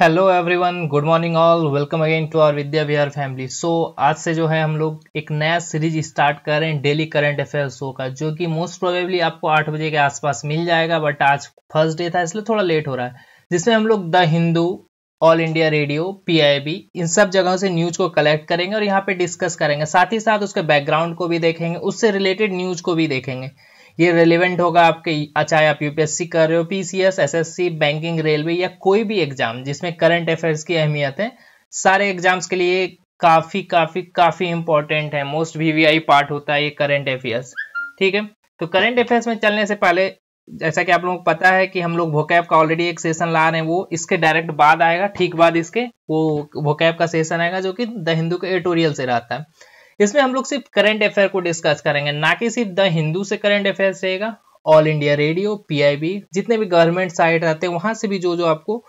Hello everyone good morning all welcome again to our Vidya Vihar family so आज से जो है हम लोग एक नया सीरीज स्टार्ट कर रहे हैं डेली करंट अफेयर शो का जो कि मोस्ट प्रोबेबली आपको आठ बजे के आसपास मिल जाएगा बट आज फर्स्ट डे था इसलिए थोड़ा लेट हो रहा है जिसमें हम लोग the Hindu all India radio P इन सब जगहों से न्यूज को कलेक्ट करेंगे और यहाँ पे डिस्कस करेंगे साथ ही साथ उसके बैकग्राउंड को भी देखेंगे उससे रिलेटेड न्यूज को भी देखेंगे ये रेलिवेंट होगा आपके चाहे अच्छा, आप यूपीएससी कर रहे हो पीसीएस एसएससी बैंकिंग रेलवे या कोई भी एग्जाम जिसमें करंट अफेयर्स की अहमियत है सारे एग्जाम्स के लिए काफी काफी काफी इंपॉर्टेंट है मोस्ट वीवीआई पार्ट होता है ये करंट अफेयर्स ठीक है तो करंट अफेयर्स में चलने से पहले जैसा कि आप लोगों को पता है कि हम लोग वोकैब का ऑलरेडी एक सेशन ला रहे हैं वो इसके डायरेक्ट बाद आएगा ठीक बाद इसके वो वोकैब का सेशन आएगा जो कि द हिंदू के एटोरियल से रहता है इसमें हम लोग सिर्फ करंट अफेयर को डिस्कस करेंगे ना कि सिर्फ द हिंदू से करंट अफेयर रहेगा ऑल इंडिया रेडियो पीआईबी जितने भी गवर्नमेंट साइट रहते हैं वहां से भी जो जो आपको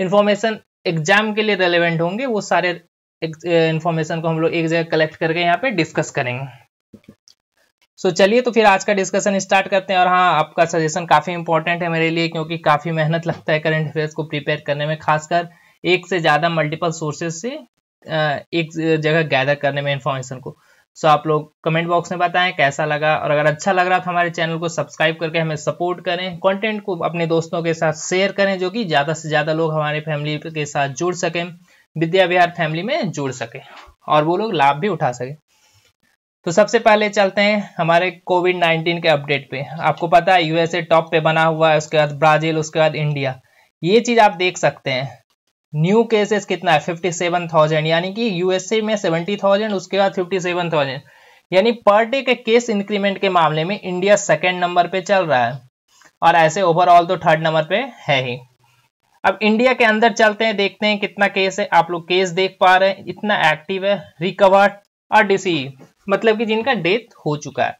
इन्फॉर्मेशन एग्जाम के लिए रेलिवेंट होंगे वो सारे इन्फॉर्मेशन को हम लोग एक जगह कलेक्ट करके यहाँ पे डिस्कस करेंगे सो so, चलिए तो फिर आज का डिस्कशन स्टार्ट करते हैं और हाँ आपका सजेशन काफ़ी इंपॉर्टेंट है मेरे लिए क्योंकि काफ़ी मेहनत लगता है करंट अफेयर्स को प्रिपेयर करने में खासकर एक से ज़्यादा मल्टीपल सोर्सेज से एक जगह गैदर करने में इंफॉर्मेशन को सो आप लोग कमेंट बॉक्स में बताएं कैसा लगा और अगर अच्छा लग रहा तो हमारे चैनल को सब्सक्राइब करके हमें सपोर्ट करें कंटेंट को अपने दोस्तों के साथ शेयर करें जो कि ज़्यादा से ज़्यादा लोग हमारे फैमिली के साथ जुड़ सकें विद्या विहार फैमिली में जुड़ सकें और वो लोग लाभ भी उठा सकें तो सबसे पहले चलते हैं हमारे कोविड नाइन्टीन के अपडेट पे आपको पता है यूएसए टॉप पे बना हुआ है उसके बाद ब्राज़ील उसके बाद इंडिया ये चीज़ आप देख सकते हैं न्यू केसेस कितना है फिफ्टी सेवन थाउजेंड यानी कि यूएसए में सेवेंटी थाउजेंड उसके बाद फिफ्टी सेवन थाउजेंड यानी पर डे के केस इंक्रीमेंट के मामले में इंडिया सेकेंड नंबर पे चल रहा है और ऐसे ओवरऑल तो थर्ड नंबर पे है ही अब इंडिया के अंदर चलते हैं देखते हैं कितना केस है आप लोग केस देख पा रहे हैं इतना एक्टिव है रिकवर्ड और डिसी मतलब कि जिनका डेथ हो चुका है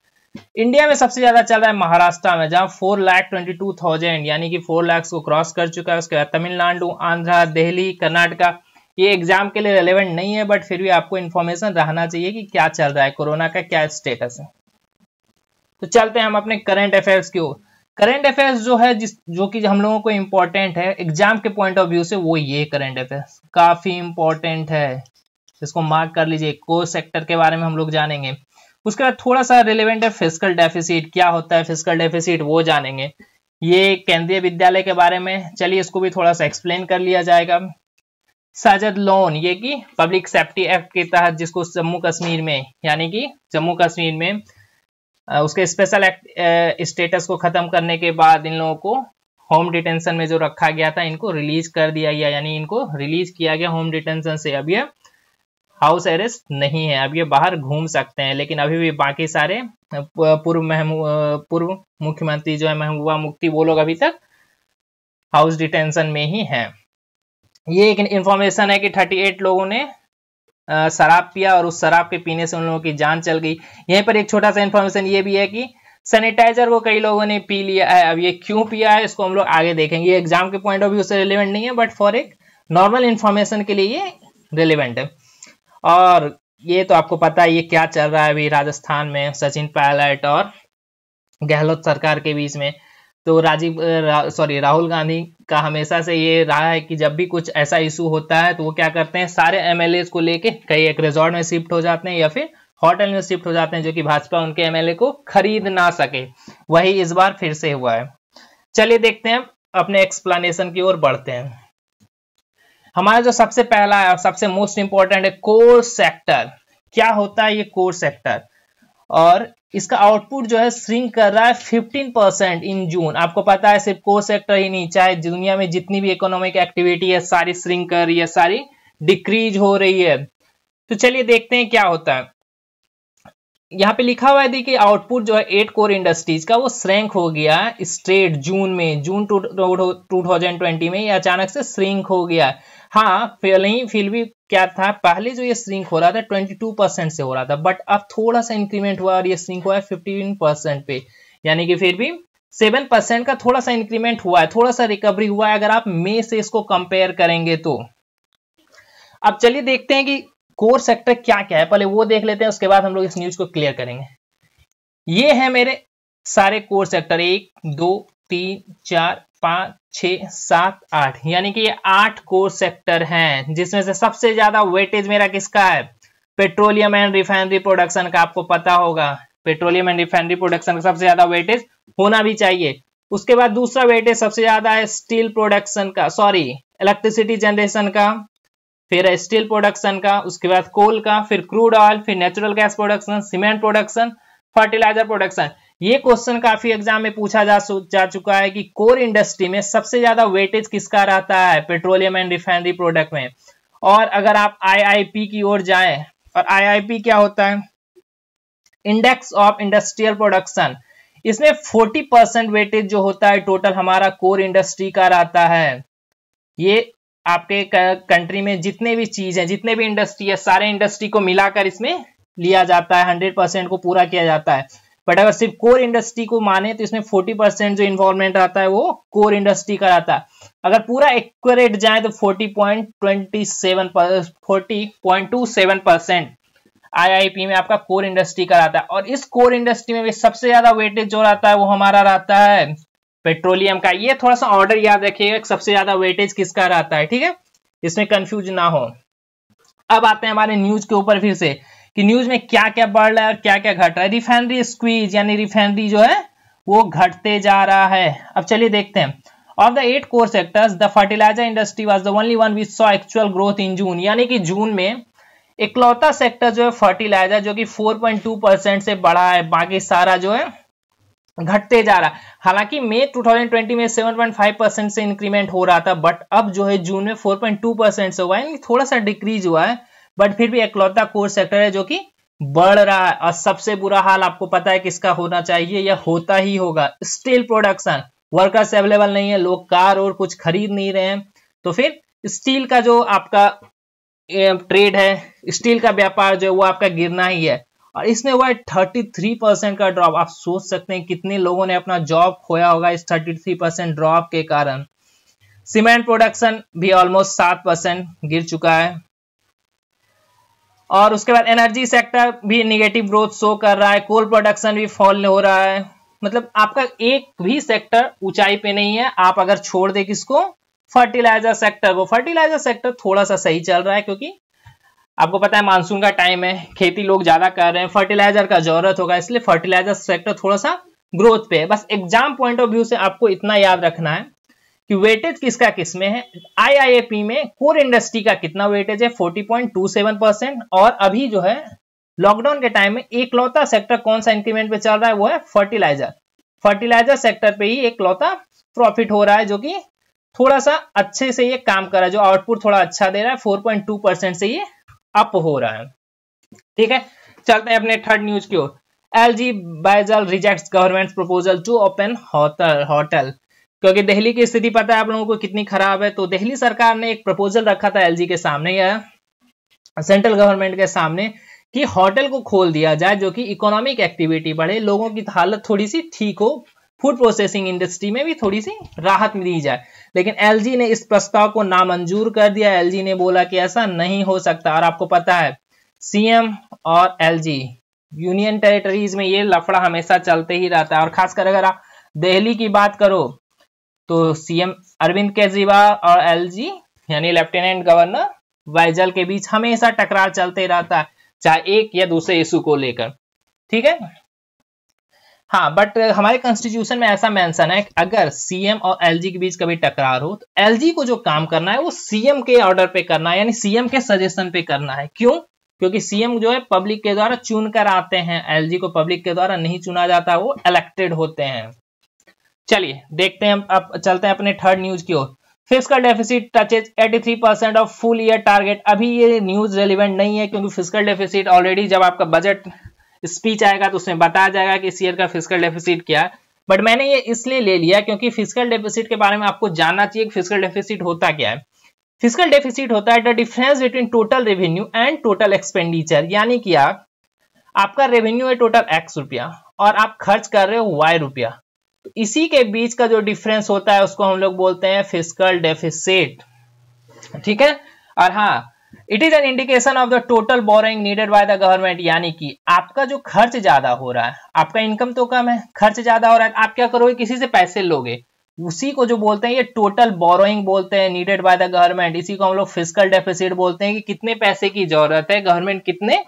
इंडिया में सबसे ज्यादा चल रहा है महाराष्ट्र में जहां four lakh twenty two thousand यानी कि फोर लाख को क्रॉस कर चुका है उसके बाद तमिलनाडु आंध्र दिल्ली कर्नाटका ये एग्जाम के लिए रेलेवेंट नहीं है बट फिर भी आपको इन्फॉर्मेशन रहना चाहिए कि क्या चल रहा है कोरोना का क्या स्टेटस है तो चलते हैं हम अपने करेंट अफेयर्स की ओर करेंट अफेयर्स जो है जिस जो कि हम लोगों को इम्पोर्टेंट है एग्जाम के पॉइंट ऑफ व्यू से वो ये करेंट अफेयर्स काफी इंपॉर्टेंट है इसको मार्क कर लीजिए कोर सेक्टर के बारे में हम लोग जानेंगे उसके बाद थोड़ा सा रिलेवेंट है फिजिकल डेफिसिट क्या होता है फिजिकल डेफिसिट वो जानेंगे ये केंद्रीय विद्यालय के बारे में चलिए इसको भी थोड़ा सा एक्सप्लेन कर लिया जाएगा साजद लोन ये कि पब्लिक सेफ्टी एक्ट के तहत जिसको जम्मू कश्मीर में यानी कि जम्मू कश्मीर में उसके स्पेशल एक्ट स्टेटस को खत्म करने के बाद इन लोगों को होम डिटेंशन में जो रखा गया था इनको रिलीज कर दिया गया यानी इनको रिलीज किया गया होम डिटेंशन से अब यह हाउस अरेस्ट नहीं है अब ये बाहर घूम सकते हैं लेकिन अभी भी बाकी सारे पूर्व पूर्व मुख्यमंत्री जो है महबूबा मुफ्ती वो लोग अभी तक हाउस डिटेंशन में ही हैं ये एक इंफॉर्मेशन है कि 38 लोगों ने शराब पिया और उस शराब के पीने से उन लोगों की जान चल गई यहीं पर एक छोटा सा इन्फॉर्मेशन ये भी है कि सैनिटाइजर वो कई लोगों ने पी लिया है अब ये क्यों पिया है इसको हम लोग आगे देखेंगे एग्जाम के पॉइंट ऑफ व्यू से रिलेवेंट नहीं है बट फॉर एक नॉर्मल इन्फॉर्मेशन के लिए ये रिलेवेंट है और ये तो आपको पता है ये क्या चल रहा है अभी राजस्थान में सचिन पायलट और गहलोत सरकार के बीच में तो राजीव रा, सॉरी राहुल गांधी का हमेशा से ये रहा है कि जब भी कुछ ऐसा इशू होता है तो वो क्या करते हैं सारे एम को लेके कहीं एक रिजॉर्ट में शिफ्ट हो जाते हैं या फिर होटल में शिफ्ट हो जाते हैं जो कि भाजपा उनके एमएलए को खरीद ना सके वही इस बार फिर से हुआ है चलिए देखते हैं अपने एक्सप्लेनेशन की ओर बढ़ते हैं हमारा जो सबसे पहला है और सबसे मोस्ट इंपॉर्टेंट है कोर सेक्टर क्या होता है ये कोर सेक्टर और इसका आउटपुट जो है श्रिंक कर रहा है 15 परसेंट इन जून आपको पता है सिर्फ कोर सेक्टर ही नहीं चाहे दुनिया में जितनी भी इकोनॉमिक एक्टिविटी है सारी श्रिंक कर रही है सारी डिक्रीज हो रही है तो चलिए देखते हैं क्या होता है यहाँ पे लिखा हुआ है देखिए आउटपुट जो है एट कोर इंडस्ट्रीज का वो श्रेंक हो गया स्ट्रेट जून में जून टू थाउजेंड ट्वेंटी में ये अचानक से श्रिंक हो गया है हाँ नहीं फिर भी क्या था पहले जो ये श्रिंक हो रहा था 22 परसेंट से हो रहा था बट अब थोड़ा सा इंक्रीमेंट हुआ और ये श्रिंक हुआ है 15 परसेंट पे यानी कि फिर भी सेवन परसेंट का थोड़ा सा इंक्रीमेंट हुआ है थोड़ा सा रिकवरी हुआ है अगर आप मे से इसको कंपेयर करेंगे तो अब चलिए देखते हैं कि कोर सेक्टर क्या क्या है पहले वो देख लेते हैं उसके बाद हम लोग इस न्यूज को क्लियर करेंगे ये है मेरे सारे कोर सेक्टर एक दो तीन चार पाँच छ सात आठ यानी कि ये आठ कोर सेक्टर हैं जिसमें से सबसे ज्यादा वेटेज मेरा किसका है पेट्रोलियम एंड रिफाइनरी प्रोडक्शन का आपको पता होगा पेट्रोलियम एंड रिफाइनरी प्रोडक्शन का सबसे ज्यादा वेटेज होना भी चाहिए उसके बाद दूसरा वेटेज सबसे ज्यादा है स्टील प्रोडक्शन का सॉरी इलेक्ट्रिसिटी जनरेशन का फिर स्टील प्रोडक्शन का उसके बाद कोल का फिर क्रूड ऑयल फिर natural gas production cement production fertiliser production ये क्वेश्चन काफी एग्जाम में पूछा जा, जा चुका है कि कोर इंडस्ट्री में सबसे ज्यादा वेटेज किसका रहता है पेट्रोलियम एंड रिफाइनरी प्रोडक्ट में और अगर आप आईआईपी की ओर जाए और आईआईपी क्या होता है इंडेक्स ऑफ इंडस्ट्रियल प्रोडक्शन इसमें फोर्टी परसेंट वेटेज जो होता है टोटल हमारा कोर इंडस्ट्री का रहता है ये आपके कंट्री में जितने भी चीज है जितने भी इंडस्ट्री है सारे इंडस्ट्री को मिलाकर इसमें लिया जाता है हंड्रेड परसेंट को पूरा किया जाता है बट अगर सिर्फ कोर इंडस्ट्री को माने तो इसमें फोर्टी परसेंट जो इन्वॉल्वमेंट आता है वो कोर इंडस्ट्री का रहता है अगर पूरा एक्यूरेट जाए तो forty point twenty seven forty point two seven percent IIP में आपका कोर इंडस्ट्री का रहता है और इस कोर इंडस्ट्री में भी सबसे ज्यादा वेटेज जो रहता है वो हमारा रहता है पेट्रोलियम का ये थोड़ा सा ऑर्डर याद रखिएगा सबसे ज्यादा वेटेज किसका रहता है ठीक है इसमें कंफ्यूज ना हो अब आते हैं हमारे न्यूज के ऊपर फिर से कि न्यूज में क्या क्या बढ़ रहा है और क्या क्या घट रहा है रिफाइनरी स्क्वीज यानी रिफाइनरी जो है वो घटते जा रहा है अब चलिए देखते हैं of the eight core sectors the fertiliser industry was the only one which saw actual growth in June यानी कि जून में इकलौता सेक्टर जो है फर्टिलाइजर जो कि 4.2 परसेंट से बढ़ा है बाकी सारा जो है घटते जा रहा है हालांकि मई 2020 में 7.5 परसेंट से इंक्रीमेंट हो रहा था बट अब जो है जून में 4.2 परसेंट से हुआ है थोड़ा सा डिक्रीज हुआ है बट फिर भी एकलौता कोर सेक्टर है जो कि बढ़ रहा है और सबसे बुरा हाल आपको पता है किसका होना चाहिए या होता ही होगा स्टील प्रोडक्शन वर्कर्स अवेलेबल नहीं है लोग कार और कुछ खरीद नहीं रहे हैं तो फिर स्टील का जो आपका ट्रेड है स्टील का व्यापार जो है वो आपका गिरना ही है और इसमें हुआ है थर्टी थ्री परसेंट का ड्रॉप आप सोच सकते हैं कितने लोगों ने अपना जॉब खोया होगा इस थर्टी थ्री परसेंट ड्रॉप के कारण सीमेंट प्रोडक्शन भी ऑलमोस्ट सात परसेंट गिर चुका है और उसके बाद एनर्जी सेक्टर भी निगेटिव ग्रोथ शो कर रहा है कोल प्रोडक्शन भी फॉल हो रहा है मतलब आपका एक भी सेक्टर ऊंचाई पे नहीं है आप अगर छोड़ दे किसको फर्टिलाइजर सेक्टर को फर्टिलाइजर सेक्टर थोड़ा सा सही चल रहा है क्योंकि आपको पता है मानसून का टाइम है खेती लोग ज्यादा कर रहे हैं फर्टिलाइजर का जरूरत होगा इसलिए फर्टिलाइजर सेक्टर थोड़ा सा ग्रोथ पे है बस एग्जाम पॉइंट ऑफ व्यू से आपको इतना याद रखना है कि वेटेज किसका किसमें है आईआईएपी में कोर इंडस्ट्री का कितना वेटेज है 40.27 परसेंट और अभी जो है लॉकडाउन के टाइम में एकलौता सेक्टर कौन सा इंक्रीमेंट पे चल रहा है वो है फर्टिलाइजर फर्टिलाइजर सेक्टर पे ही एक लौता प्रॉफिट हो रहा है जो कि थोड़ा सा अच्छे से ये काम कर रहा है जो आउटपुट थोड़ा अच्छा दे रहा है फोर पॉइंट टू परसेंट से ये अप हो रहा है ठीक है चलते हैं अपने थर्ड न्यूज की ओर L G Baijal reject government proposal to open hotel hotel क्योंकि दिल्ली की स्थिति पता है आप लोगों को कितनी खराब है तो दिल्ली सरकार ने एक प्रपोजल रखा था एलजी के सामने या सेंट्रल गवर्नमेंट के सामने कि होटल को खोल दिया जाए जो कि इकोनॉमिक एक्टिविटी बढ़े लोगों की हालत थोड़ी सी ठीक हो फूड प्रोसेसिंग इंडस्ट्री में भी थोड़ी सी राहत दी जाए लेकिन एलजी ने इस प्रस्ताव को नामंजूर कर दिया एलजी ने बोला कि ऐसा नहीं हो सकता और आपको पता है सीएम और एलजी यूनियन टेरिटरीज में ये लफड़ा हमेशा चलते ही रहता है और खासकर अगर आप दिल्ली की बात करो तो सीएम अरविंद केजरीवाल और एलजी यानी लेफ्टिनेंट गवर्नर वाइजल के बीच हमेशा टकरार चलते रहता है चाहे एक या दूसरे इशू को लेकर ठीक है हाँ बट हमारे कॉन्स्टिट्यूशन में ऐसा मेंशन है कि अगर सीएम और एलजी के बीच कभी टकरार हो तो एलजी को जो काम करना है वो सीएम के ऑर्डर पे करना है यानी सीएम के सजेशन पे करना है क्यों क्योंकि सीएम जो है पब्लिक के द्वारा चुन कर आते हैं एलजी को पब्लिक के द्वारा नहीं चुना जाता वो इलेक्टेड होते हैं चलिए देखते हैं अब चलते हैं अपने थर्ड न्यूज की ओर physical deficit touches 83 percent of full year target अभी ये न्यूज रेलिवेंट नहीं है क्योंकि फिजिकल डेफिसिट ऑलरेडी जब आपका बजट स्पीच आएगा तो उसमें बताया जाएगा कि इस ईयर का फिजिकल डेफिसिट क्या है बट मैंने ये इसलिए ले लिया क्योंकि फिजिकल डेफिसिट के बारे में आपको जानना चाहिए फिजिकल डेफिसिट होता क्या है फिजिकल डेफिसिट होता है the difference between total revenue and total expenditure यानी कि आपका रेवेन्यू है टोटल एक्स रुपया और आप खर्च कर रहे हो वाई रुपया तो इसी के बीच का जो डिफरेंस होता है उसको हम लोग बोलते हैं फिजिकल डेफिसिट ठीक है और हाँ it is an indication of the total borrowing needed by the government यानी कि आपका जो खर्च ज्यादा हो रहा है आपका इनकम तो कम है खर्च ज्यादा हो रहा है आप क्या करोगे किसी से पैसे लोगे उसी को जो बोलते हैं ये टोटल बोरोइंग बोलते हैं नीडेड बाय द गवर्नमेंट इसी को हम लोग फिजिकल डेफिसिट बोलते हैं कि कितने पैसे की जरूरत है गवर्नमेंट कितने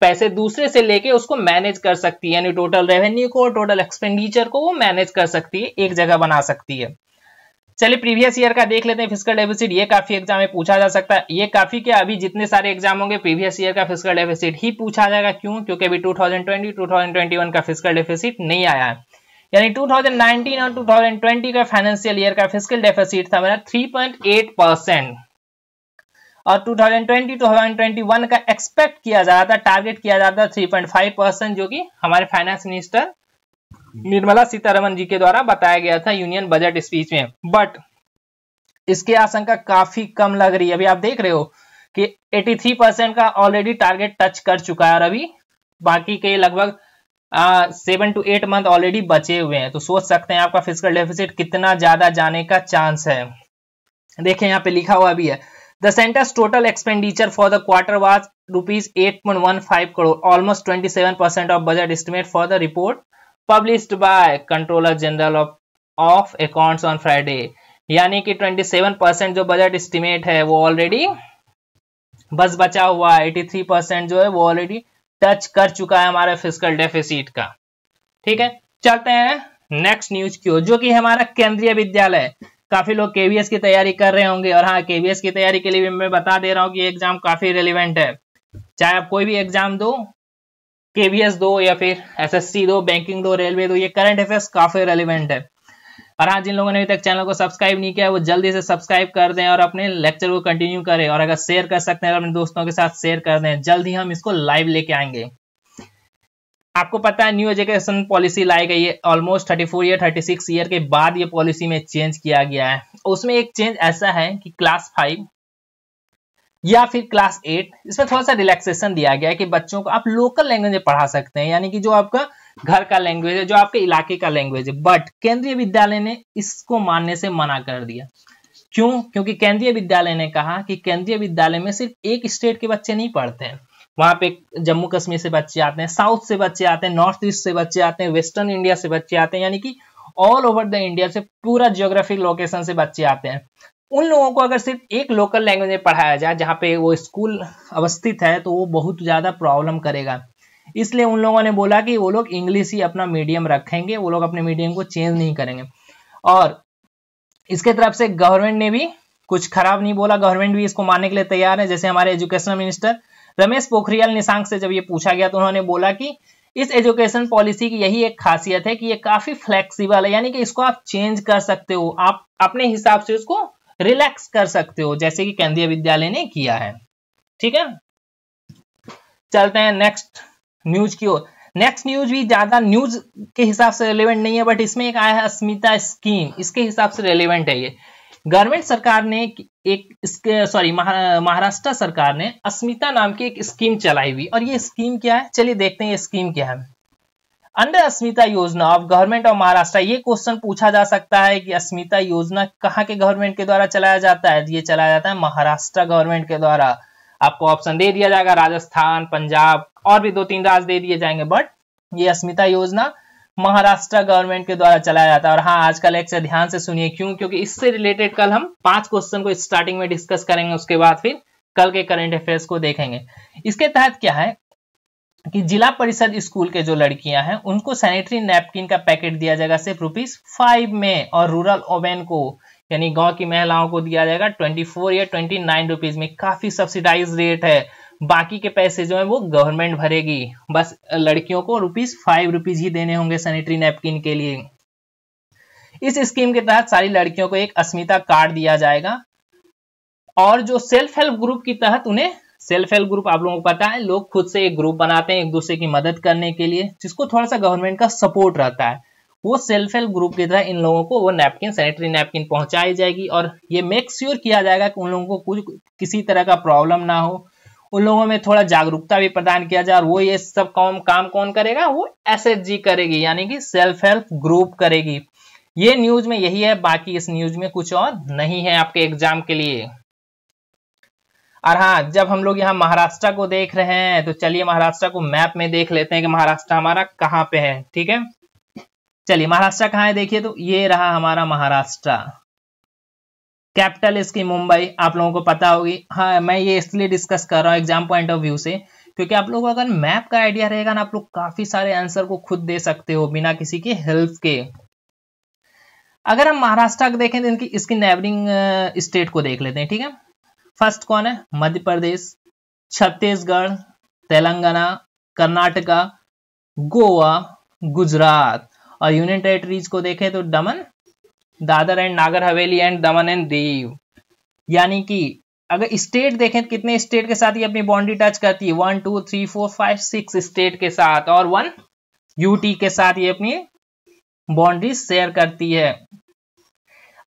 पैसे दूसरे से लेके उसको मैनेज कर सकती है यानी टोटल रेवेन्यू को टोटल एक्सपेंडिचर को वो मैनेज कर सकती है एक जगह बना सकती है चलिए प्रीवियस ईयर का देख लेते हैं फिजिकल डेफिसिट ये काफी एग्जाम में पूछा जा सकता है ये काफी क्या अभी जितने सारे एग्जाम होंगे प्रीवियस ईयर का फिजिकल डेफिसिट ही पूछा जाएगा क्यों क्योंकि अभी 2020 2021 का फिजिकल डेफिसिट नहीं आया है यानी 2019 और 2020 का फाइनेंशियल ईयर का फिजिकल डेफिसिट था मेरा 3.8 परसेंट और 2020 टू 2021 का एक्सपेक्ट किया जा रहा था टारगेट किया जा रहा था 3.5 परसेंट जो कि हमारे फाइनेंस मिनिस्टर निर्मला सीतारमन जी के द्वारा बताया गया था यूनियन बजट स्पीच में बट इसकी आशंका काफी कम लग रही है अभी आप देख रहे हो कि 83 परसेंट का ऑलरेडी टारगेट टच कर चुका है और अभी बाकी के लगभग seven to eight month already बचे हुए हैं तो सोच सकते हैं आपका फिजिकल डेफिसिट कितना ज्यादा जाने का चांस है देखें यहाँ पे लिखा हुआ भी है The center's total expenditure for the quarter was rupees 8.15 crore, almost 27% of budget estimate for the report published by Controller General of, of Accounts on Friday. यानी कि 27% जो बजट एस्टिमेट है वो ऑलरेडी बस बचा हुआ 83% जो है वो ऑलरेडी टच कर चुका है हमारा फिजिकल डेफिसिट का ठीक है चलते हैं नेक्स्ट न्यूज की ओर जो कि हमारा केंद्रीय विद्यालय काफी लोग केवीएस की तैयारी कर रहे होंगे और हाँ केवीएस की तैयारी के लिए भी मैं बता दे रहा हूँ कि एग्जाम काफी रिलेवेंट है चाहे आप कोई भी एग्जाम दो केवीएस दो या फिर एसएससी दो बैंकिंग दो रेलवे दो ये करंट अफेयर्स काफी रेलिवेंट है और हाँ जिन लोगों ने अभी तक चैनल को सब्सक्राइब नहीं किया वो जल्दी से सब्सक्राइब कर दें और अपने लेक्चर को कंटिन्यू करें और अगर शेयर कर सकते हैं तो अपने दोस्तों के साथ शेयर कर दें जल्द ही हम इसको लाइव लेके आएंगे आपको पता है न्यू एजुकेशन पॉलिसी लाई गई है almost thirty four year thirty six year के बाद ये पॉलिसी में चेंज किया गया है उसमें एक चेंज ऐसा है कि क्लास फाइव या फिर क्लास एट इसमें थोड़ा सा रिलैक्सेशन दिया गया है कि बच्चों को आप लोकल लैंग्वेज में पढ़ा सकते हैं यानी कि जो आपका घर का लैंग्वेज है जो आपके इलाके का लैंग्वेज है बट केंद्रीय विद्यालय ने इसको मानने से मना कर दिया क्यों क्योंकि केंद्रीय विद्यालय ने कहा कि केंद्रीय विद्यालय में सिर्फ एक स्टेट के बच्चे नहीं पढ़ते हैं वहाँ पे जम्मू कश्मीर से बच्चे आते हैं साउथ से बच्चे आते हैं नॉर्थ ईस्ट से बच्चे आते हैं वेस्टर्न इंडिया से बच्चे आते हैं यानी कि ऑल ओवर द इंडिया से पूरा जियोग्राफिक लोकेशन से बच्चे आते हैं उन लोगों को अगर सिर्फ एक लोकल लैंग्वेज में पढ़ाया जाए जहाँ पे वो स्कूल अवस्थित है तो वो बहुत ज़्यादा प्रॉब्लम करेगा इसलिए उन लोगों ने बोला कि वो लोग इंग्लिश ही अपना मीडियम रखेंगे वो लोग अपने मीडियम को चेंज नहीं करेंगे और इसके तरफ से गवर्नमेंट ने भी कुछ खराब नहीं बोला गवर्नमेंट भी इसको मानने के लिए तैयार है जैसे हमारे एजुकेशन मिनिस्टर रमेश पोखरियाल निशांक से जब ये पूछा गया तो उन्होंने बोला कि इस एजुकेशन पॉलिसी की यही एक खासियत है कि ये काफी फ्लेक्सिबल है यानी कि इसको आप चेंज कर सकते हो आप अपने हिसाब से उसको रिलैक्स कर सकते हो जैसे कि केंद्रीय विद्यालय ने किया है ठीक है चलते हैं नेक्स्ट न्यूज की ओर नेक्स्ट न्यूज भी ज्यादा न्यूज के हिसाब से रेलिवेंट नहीं है बट इसमें एक आया है अस्मिता स्कीम इसके हिसाब से रेलिवेंट है ये गवर्नमेंट सरकार ने एक इसके सॉरी महाराष्ट्र सरकार ने अस्मिता नाम की एक स्कीम चलाई हुई और ये स्कीम क्या है चलिए देखते हैं ये स्कीम क्या है अंडर अस्मिता योजना ऑफ गवर्नमेंट ऑफ महाराष्ट्र ये क्वेश्चन पूछा जा सकता है कि अस्मिता योजना कहाँ के गवर्नमेंट के द्वारा चलाया जाता है ये चलाया जाता है महाराष्ट्र गवर्नमेंट के द्वारा आपको ऑप्शन दे दिया जाएगा राजस्थान पंजाब और भी दो तीन राज्य दे दिए जाएंगे बट ये अस्मिता योजना महाराष्ट्र गवर्नमेंट के द्वारा चलाया जाता है और हाँ आजकल एक से ध्यान से सुनिए क्यों क्योंकि इससे रिलेटेड कल हम पांच क्वेश्चन को स्टार्टिंग में डिस्कस करेंगे उसके बाद फिर कल के करंट अफेयर्स को देखेंगे इसके तहत क्या है कि जिला परिषद स्कूल के जो लड़कियां हैं उनको सैनिटरी नैपकिन का पैकेट दिया जाएगा सिर्फ रुपीज फाइव में और रूरल ओवेन को यानी गांव की महिलाओं को दिया जाएगा ट्वेंटी फोर या ट्वेंटी नाइन रुपीज में काफी सब्सिडाइज रेट है बाकी के पैसे जो है वो गवर्नमेंट भरेगी बस लड़कियों को रुपीज फाइव रुपीज ही देने होंगे सैनिटरी नैपकिन के लिए इस स्कीम के तहत सारी लड़कियों को एक अस्मिता कार्ड दिया जाएगा और जो सेल्फ हेल्प ग्रुप के तहत उन्हें सेल्फ हेल्प ग्रुप आप लोगों को पता है लोग खुद से एक ग्रुप बनाते हैं एक दूसरे की मदद करने के लिए जिसको थोड़ा सा गवर्नमेंट का सपोर्ट रहता है वो सेल्फ हेल्प ग्रुप की तरह इन लोगों को वो नैपकिन सैनिटरी नैपकिन पहुंचाई जाएगी और ये मेक श्योर sure किया जाएगा कि उन लोगों को कुछ किसी तरह का प्रॉब्लम ना हो उन लोगों में थोड़ा जागरूकता भी प्रदान किया जाए और वो ये सब काम काम कौन करेगा वो एस करेगी यानी कि सेल्फ हेल्प ग्रुप करेगी ये न्यूज में यही है बाकी इस न्यूज में कुछ और नहीं है आपके एग्जाम के लिए और हाँ जब हम लोग यहाँ महाराष्ट्र को देख रहे हैं तो चलिए महाराष्ट्र को मैप में देख लेते हैं कि महाराष्ट्र हमारा कहाँ पे है ठीक है चलिए महाराष्ट्र कहाँ है देखिए तो ये रहा हमारा महाराष्ट्र कैपिटल इसकी मुंबई आप लोगों को पता होगी हाँ मैं ये इसलिए डिस्कस कर रहा हूँ एग्जाम पॉइंट ऑफ व्यू से क्योंकि आप लोगों को अगर मैप का आइडिया रहेगा ना आप लोग काफी सारे आंसर को खुद दे सकते हो बिना किसी की हेल्प के अगर हम महाराष्ट्र को देखें तो इनकी इसकी नेबरिंग स्टेट को देख लेते हैं ठीक है फर्स्ट कौन है मध्य प्रदेश छत्तीसगढ़ तेलंगाना कर्नाटका गोवा गुजरात और यूनियन टेरिटरीज को देखें तो दमन दादर एंड नागर हवेली एंड दमन एंड दीव यानी कि अगर स्टेट देखें तो कितने स्टेट के साथ ये अपनी बाउंड्री टच करती है one two three four five six state के साथ और वन यूटी के साथ ये अपनी बाउंड्री शेयर करती है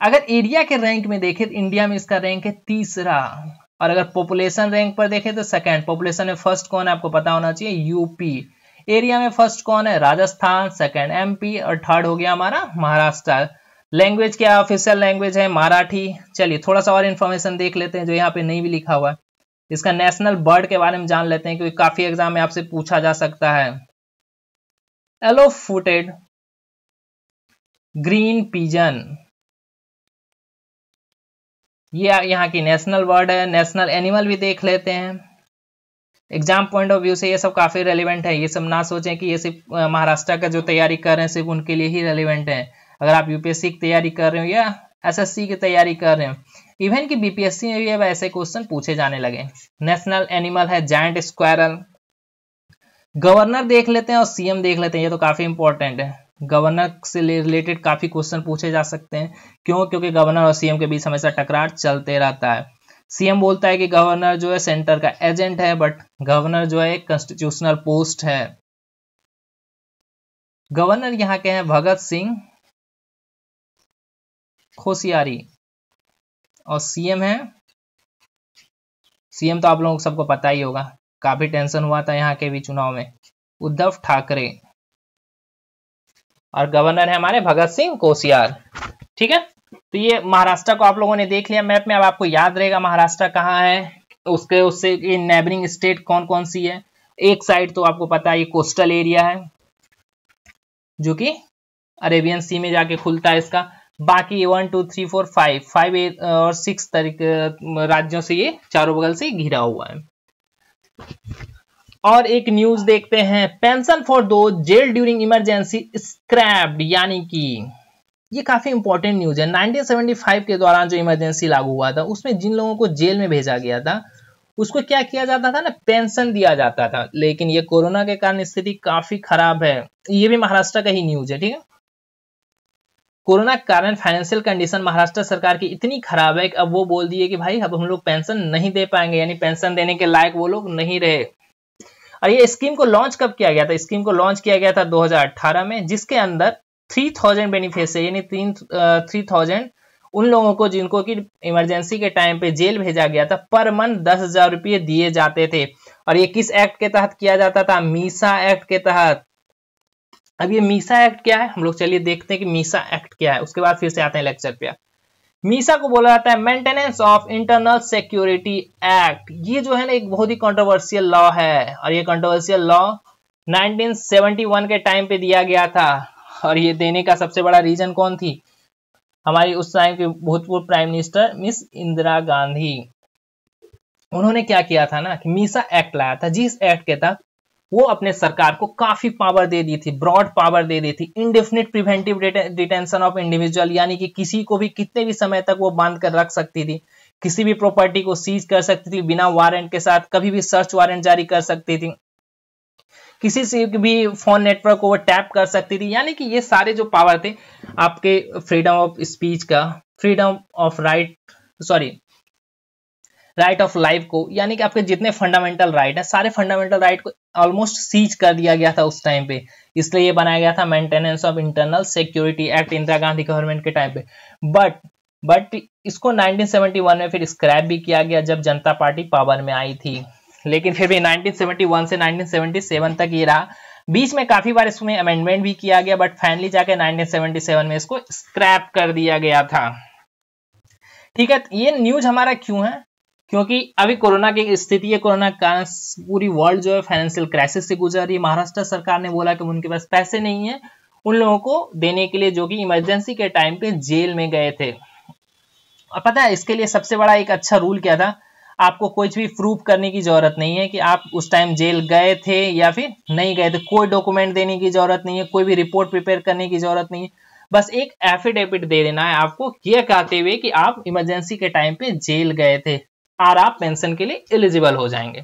अगर एरिया के रैंक में देखें तो इंडिया में इसका रैंक है तीसरा और अगर पॉपुलेशन रैंक पर देखें तो सेकंड पॉपुलेशन में फर्स्ट कौन है आपको पता होना चाहिए यूपी एरिया में फर्स्ट कौन है राजस्थान सेकंड एमपी और थर्ड हो गया हमारा महाराष्ट्र लैंग्वेज क्या ऑफिशियल लैंग्वेज है मराठी चलिए थोड़ा सा और इन्फॉर्मेशन देख लेते हैं जो यहाँ पे नहीं भी लिखा हुआ है इसका नेशनल बर्ड के बारे में जान लेते हैं क्योंकि काफी एग्जाम में आपसे पूछा जा सकता है एलो फूटेड ग्रीन पिजन ये यहाँ की नेशनल बर्ड है नेशनल एनिमल भी देख लेते हैं एग्जाम पॉइंट ऑफ व्यू से ये सब काफी रेलिवेंट है ये सब ना सोचें कि ये सिर्फ महाराष्ट्र का जो तैयारी कर रहे हैं सिर्फ उनके लिए ही रेलिवेंट है अगर आप यूपीएससी की तैयारी कर रहे हो या एसएससी की तैयारी कर रहे हो इवन कि बीपीएससी में भी अब ऐसे क्वेश्चन पूछे जाने लगे नेशनल एनिमल है जैंट स्क्वायरल गवर्नर देख लेते हैं और सीएम देख लेते हैं ये तो काफी इंपॉर्टेंट है गवर्नर से रिलेटेड काफी क्वेश्चन पूछे जा सकते हैं क्यों क्योंकि गवर्नर और सीएम के बीच हमेशा टकरार चलते रहता है सीएम बोलता है कि गवर्नर जो है सेंटर का एजेंट है बट गवर्नर जो है एक कॉन्स्टिट्यूशनल पोस्ट है गवर्नर यहाँ के हैं भगत सिंह होशियारी और सीएम है सीएम तो आप लोगों को सबको पता ही होगा काफी टेंशन हुआ था यहाँ के भी चुनाव में उद्धव ठाकरे और गवर्नर है हमारे भगत सिंह कोशियार ठीक है तो ये महाराष्ट्र को आप लोगों ने देख लिया मैप में अब आपको याद रहेगा महाराष्ट्र कहाँ है उसके उससे नेबरिंग स्टेट कौन कौन सी है एक साइड तो आपको पता है ये कोस्टल एरिया है जो कि अरेबियन सी में जाके खुलता है इसका बाकी ये one two three four five five और सिक्स तरीके uh, राज्यों से ये चारों बगल से घिरा हुआ है और एक न्यूज देखते हैं pension for those jail during emergency scrapped यानी कि ये काफी इंपॉर्टेंट न्यूज है 1975 के दौरान जो इमरजेंसी लागू हुआ था उसमें जिन लोगों को जेल में भेजा गया था उसको क्या किया जाता था ना पेंशन दिया जाता था लेकिन ये कोरोना के कारण स्थिति काफी खराब है ये भी महाराष्ट्र का ही न्यूज है ठीक है कोरोना के कारण फाइनेंशियल कंडीशन महाराष्ट्र सरकार की इतनी खराब है कि अब वो बोल दिए कि भाई अब हम लोग पेंशन नहीं दे पाएंगे यानी पेंशन देने के लायक वो लोग नहीं रहे और ये स्कीम को लॉन्च कब किया गया था स्कीम को लॉन्च किया गया था 2018 में जिसके अंदर 3000 बेनिफिट है यानी तीन थ्री थाउजेंड उन लोगों को जिनको की इमरजेंसी के टाइम पे जेल भेजा गया था पर मंथ दस हजार रुपये दिए जाते थे और ये किस एक्ट के तहत किया जाता था मीसा एक्ट के तहत अब ये मीसा एक्ट क्या है हम लोग चलिए देखते हैं कि मीसा एक्ट क्या है उसके बाद फिर से आते हैं लेक्चर पे मीसा को बोला जाता है maintenance of internal security act ये जो है ना एक बहुत ही कॉन्ट्रोवर्सियल लॉ है और ये कंट्रोवर्सियल लॉ 1971 के टाइम पे दिया गया था और ये देने का सबसे बड़ा रीजन कौन थी हमारी उस टाइम के भूतपूर्व prime minister Miss Indira Gandhi उन्होंने क्या किया था ना कि मीसा एक्ट लाया था जिस एक्ट के तहत वो अपने सरकार को काफी पावर दे दी थी ब्रॉड पावर दे दी थी indefinite preventive detention of individual यानी कि किसी को भी कितने भी समय तक वो बांध कर रख सकती थी किसी भी प्रॉपर्टी को सीज कर सकती थी बिना वारंट के साथ कभी भी सर्च वारंट जारी कर सकती थी किसी से भी फोन नेटवर्क को वो टैप कर सकती थी यानी कि ये सारे जो पावर थे आपके फ्रीडम ऑफ स्पीच का freedom of right sorry right of life को यानी कि आपके जितने फंडामेंटल राइट है सारे फंडामेंटल राइट को ऑलमोस्ट सीज कर दिया गया था उस टाइम पे इसलिए ये बनाया गया था maintenance of internal security act Indira Gandhi government के टाइम पे बट बट इसको 1971 में फिर स्क्रैप भी किया गया जब जनता पार्टी पावर में आई थी लेकिन फिर भी 1971 से 1977 तक ये रहा बीच में काफी बार इसमें अमेंडमेंट भी किया गया बट फाइनली जाके 1977 में इसको स्क्रैप कर दिया गया था ठीक है ये न्यूज हमारा क्यों है क्योंकि अभी कोरोना की स्थिति है कोरोना के कारण पूरी वर्ल्ड जो है फाइनेंशियल क्राइसिस से गुजर रही है महाराष्ट्र सरकार ने बोला कि उनके पास पैसे नहीं है उन लोगों को देने के लिए जो कि इमरजेंसी के टाइम पे जेल में गए थे और पता है इसके लिए सबसे बड़ा एक अच्छा रूल क्या था आपको कुछ भी प्रूफ करने की जरूरत नहीं है कि आप उस टाइम जेल गए थे या फिर नहीं गए थे कोई डॉक्यूमेंट देने की जरूरत नहीं है कोई भी रिपोर्ट प्रिपेयर करने की जरूरत नहीं है बस एक एफिडेविट दे देना है आपको यह कहते हुए कि आप इमरजेंसी के टाइम पे जेल गए थे और आप पेंशन के लिए एलिजिबल हो जाएंगे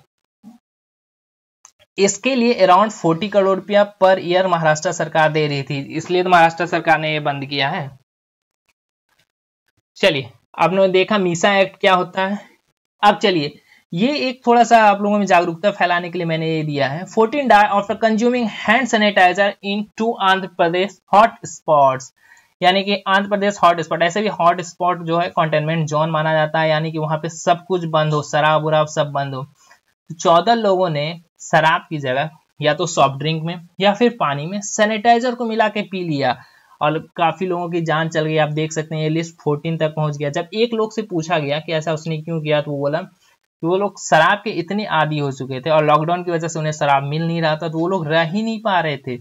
इसके लिए अराउंड फोर्टी करोड़ रुपया पर ईयर महाराष्ट्र सरकार दे रही थी इसलिए तो महाराष्ट्र सरकार ने यह बंद किया है चलिए आपने देखा मीसा एक्ट क्या होता है अब चलिए ये एक थोड़ा सा आप लोगों में जागरूकता फैलाने के लिए मैंने ये दिया है fourteen die of consuming hand sanitiser in two Andhra Pradesh hot spots यानी कि आंध्र प्रदेश हॉट स्पॉट ऐसे भी हॉट स्पॉट जो है कंटेनमेंट जोन माना जाता है यानी कि वहां पे सब कुछ बंद हो शराब उराब सब बंद हो तो चौदह लोगों ने शराब की जगह या तो सॉफ्ट ड्रिंक में या फिर पानी में सैनिटाइजर को मिला के पी लिया और काफी लोगों की जान चल गई आप देख सकते हैं ये लिस्ट फोर्टीन तक पहुंच गया जब एक लोग से पूछा गया कि ऐसा उसने क्यों किया तो वो बोला कि वो लोग शराब के इतने आदि हो चुके थे और लॉकडाउन की वजह से उन्हें शराब मिल नहीं रहा था तो वो लोग रह ही नहीं पा रहे थे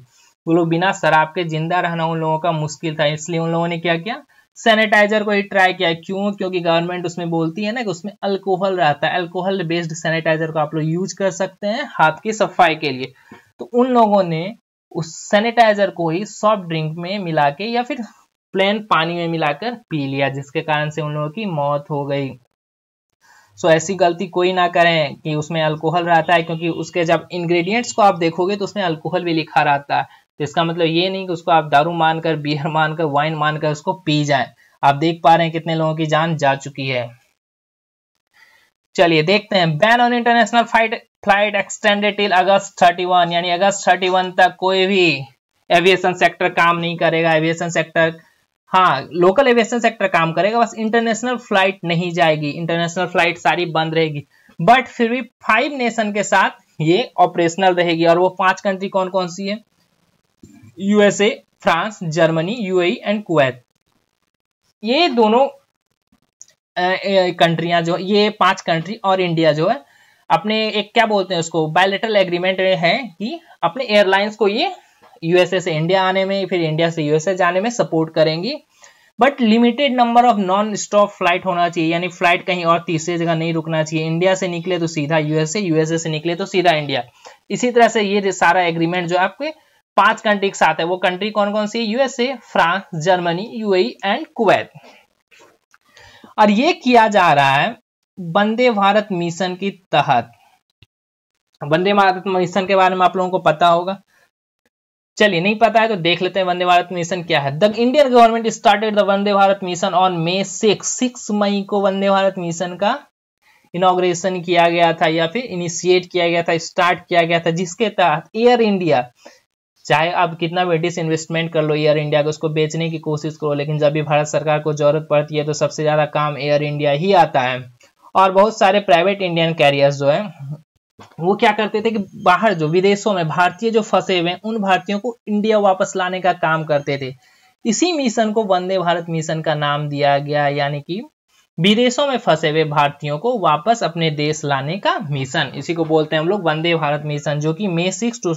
वो लोग बिना शराब के जिंदा रहना उन लोगों का मुश्किल था इसलिए उन लोगों ने क्या किया सैनिटाइजर को ही ट्राई किया क्यों क्योंकि गवर्नमेंट उसमें बोलती है ना कि उसमें अल्कोहल रहता है अल्कोहल बेस्ड सैनिटाइजर को आप लोग यूज कर सकते हैं हाथ की सफाई के लिए तो उन लोगों ने उस सैनिटाइजर को ही सॉफ्ट ड्रिंक में मिला के या फिर प्लेन पानी में मिलाकर पी लिया जिसके कारण से उन लोगों की मौत हो गई सो so, ऐसी गलती कोई ना करें कि उसमें अल्कोहल रहता है क्योंकि उसके जब इंग्रेडिएंट्स को आप देखोगे तो उसमें अल्कोहल भी लिखा रहता है तो इसका मतलब ये नहीं कि उसको आप दारू मानकर बियर मानकर वाइन मानकर उसको पी जाए आप देख पा रहे हैं कितने लोगों की जान जा चुकी है चलिए देखते हैं ban on international flight flight extended till August 31 यानी अगस्त 31 तक कोई भी एविएशन सेक्टर काम नहीं करेगा एविएशन सेक्टर हाँ लोकल एविएशन सेक्टर काम करेगा बस इंटरनेशनल फ्लाइट नहीं जाएगी इंटरनेशनल फ्लाइट सारी बंद रहेगी बट फिर भी फाइव नेशन के साथ ये ऑपरेशनल रहेगी और वो पांच कंट्री कौन कौन सी है USA France Germany UAE and Kuwait ये दोनों कंट्रियां जो ये पांच कंट्री और इंडिया जो है अपने एक क्या बोलते हैं उसको बायोलेटरल एग्रीमेंट है कि अपने एयरलाइंस को ये यूएसए से इंडिया आने में फिर इंडिया से यूएसए जाने में सपोर्ट करेंगी but limited number of non stop flight होना चाहिए यानी फ्लाइट कहीं और तीसरे जगह नहीं रुकना चाहिए इंडिया से निकले तो सीधा यूएसए यूएसए से निकले तो सीधा इंडिया इसी तरह से ये सारा एग्रीमेंट जो आपके पांच कंट्री के साथ है वो कंट्री कौन कौन सी USA France Germany UAE and Kuwait और ये किया जा रहा है वंदे भारत मिशन के तहत वंदे भारत मिशन के बारे में आप लोगों को पता होगा चलिए नहीं पता है तो देख लेते हैं वंदे भारत मिशन क्या है the Indian government started the Vande Bharat mission on May six six मई को वंदे भारत मिशन का इनोग्रेशन किया गया था या फिर इनिशिएट किया गया था स्टार्ट किया गया था जिसके तहत एयर इंडिया चाहे आप कितना ब्रिटिश इन्वेस्टमेंट कर लो एयर इंडिया को उसको बेचने की कोशिश करो लेकिन जब भी भारत सरकार को जरूरत पड़ती है तो सबसे ज़्यादा काम एयर इंडिया ही आता है और बहुत सारे प्राइवेट इंडियन कैरियर्स जो है वो क्या करते थे कि बाहर जो विदेशों में भारतीय जो फंसे हुए हैं उन भारतीयों को इंडिया वापस लाने का काम करते थे इसी मिशन को वंदे भारत मिशन का नाम दिया गया यानी कि विदेशों में फंसे हुए भारतीयों को वापस अपने देश लाने का मिशन इसी को बोलते हैं हम लोग वंदे भारत मिशन जो कि मे सिक्स टू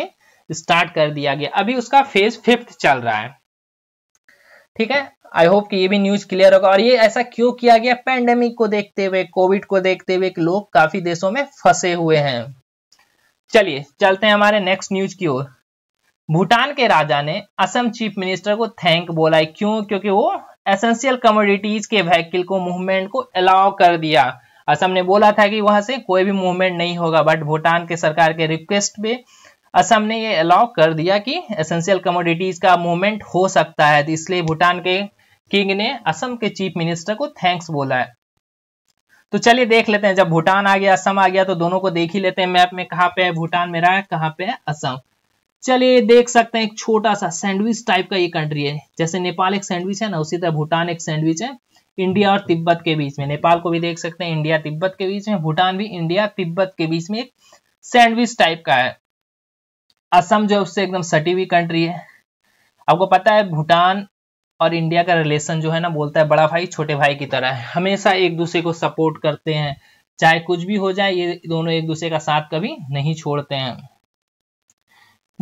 में स्टार्ट कर दिया गया अभी उसका फेज फिफ्थ चल रहा है ठीक है आई होप कि ये भी न्यूज क्लियर होगा और ये ऐसा क्यों किया गया पैंडेमिक को देखते हुए कोविड को देखते हुए लोग काफी देशों में फंसे हुए हैं चलिए चलते हैं हमारे नेक्स्ट न्यूज की ओर भूटान के राजा ने असम चीफ मिनिस्टर को थैंक बोला है क्यों क्योंकि वो एसेंशियल कमोडिटीज के व्हीकल को मूवमेंट को अलाउ कर दिया असम ने बोला था कि वहां से कोई भी मूवमेंट नहीं होगा बट भूटान के सरकार के रिक्वेस्ट पे असम अच्छा, ने ये अलाउ कर दिया कि एसेंशियल कमोडिटीज का मूवमेंट हो सकता है तो इसलिए भूटान के किंग ने असम के चीफ मिनिस्टर को थैंक्स बोला है तो चलिए देख लेते हैं जब भूटान आ गया असम आ गया तो दोनों को देख ही लेते हैं मैप में कहाँ पे है भूटान मेरा है कहाँ पे है असम चलिए देख सकते हैं एक छोटा सा सैंडविच टाइप का ये कंट्री है जैसे नेपाल एक सैंडविच है ना उसी तरह भूटान एक सैंडविच है इंडिया और तिब्बत के बीच में नेपाल को भी देख सकते हैं इंडिया तिब्बत के बीच में भूटान भी इंडिया तिब्बत के बीच में एक सैंडविच टाइप का है असम जो है उससे एकदम सटी हुई कंट्री है आपको पता है भूटान और इंडिया का रिलेशन जो है ना बोलता है बड़ा भाई छोटे भाई की तरह है हमेशा एक दूसरे को सपोर्ट करते हैं चाहे कुछ भी हो जाए ये दोनों एक दूसरे का साथ कभी नहीं छोड़ते हैं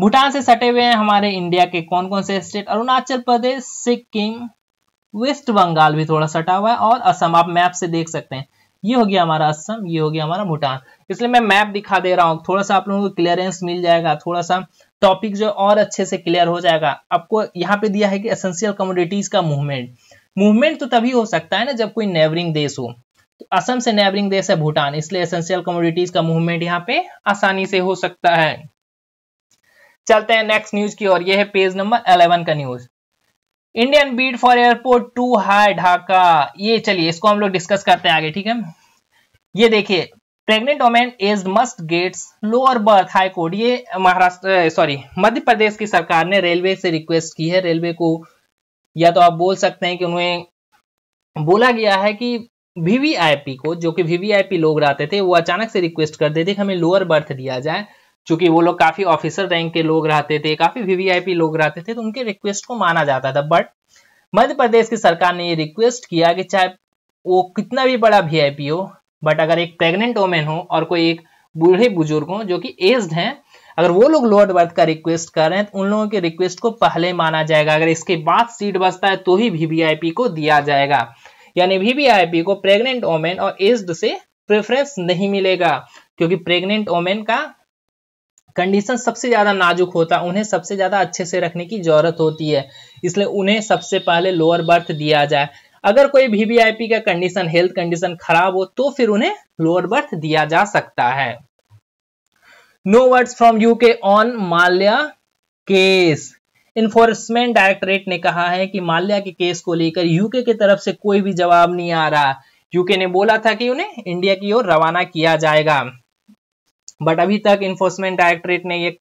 भूटान से सटे हुए हैं हमारे इंडिया के कौन कौन से स्टेट अरुणाचल प्रदेश सिक्किम वेस्ट बंगाल भी थोड़ा सटा हुआ है और असम आप मैप से देख सकते हैं ये हो गया हमारा असम ये हो गया हमारा भूटान इसलिए मैं मैप दिखा दे रहा हूँ थोड़ा सा आप लोगों को क्लियरेंस मिल जाएगा थोड़ा सा टॉपिक जो और अच्छे से क्लियर हो जाएगा आपको यहाँ पे दिया है कि एसेंशियल कमोडिटीज का मूवमेंट मूवमेंट तो तभी हो सकता है ना जब कोई नेबरिंग देश हो तो असम से नेबरिंग देश है भूटान इसलिए एसेंशियल कमोडिटीज का मूवमेंट यहाँ पे आसानी से हो सकता है चलते हैं नेक्स्ट न्यूज की और ये है पेज नंबर 11 का news Indian bid for airport too high Dhaka ये चलिए इसको हम लोग डिस्कस करते हैं आगे ठीक है ये देखिए pregnant women is must gets lower berth high court ये महाराष्ट्र सॉरी मध्य प्रदेश की सरकार ने रेलवे से रिक्वेस्ट की है रेलवे को या तो आप बोल सकते हैं कि उन्हें बोला गया है कि वीवीआईपी को जो कि वीवीआईपी लोग रहते थे वो अचानक से रिक्वेस्ट कर देते कि हमें लोअर बर्थ दिया जाए चूंकि वो लोग काफी ऑफिसर रैंक के लोग रहते थे काफी वीवीआईपी लोग रहते थे तो उनके रिक्वेस्ट को माना जाता था बट मध्य प्रदेश की सरकार ने ये रिक्वेस्ट किया कि चाहे वो कितना भी बड़ा वीआईपी हो बट अगर एक प्रेग्नेंट वोमेन हो और कोई एक बूढ़े बुजुर्ग हो जो कि एज्ड हैं अगर वो लोग लोअर बर्थ का रिक्वेस्ट कर रहे हैं तो उन लोगों के रिक्वेस्ट को पहले माना जाएगा अगर इसके बाद सीट बचता है तो ही वीवीआईपी को दिया जाएगा यानी वीवीआईपी को प्रेग्नेंट वोमेन और एज्ड से प्रेफरेंस नहीं मिलेगा क्योंकि प्रेग्नेंट वोमेन का कंडीशन सबसे ज़्यादा नाजुक होता है उन्हें सबसे ज़्यादा अच्छे से रखने की ज़रूरत होती है इसलिए उन्हें सबसे पहले लोअर बर्थ दिया जाए अगर कोई वीवीआईपी का कंडीशन हेल्थ कंडीशन खराब हो तो फिर उन्हें लोअर बर्थ दिया जा सकता है no words from UK on Mallya case enforcement directorate ने कहा है कि माल्या के केस को लेकर यूके की तरफ से कोई भी जवाब नहीं आ रहा यूके ने बोला था कि उन्हें इंडिया की ओर रवाना किया जाएगा बट अभी तक इन्फोर्समेंट डायरेक्टरेट ने ये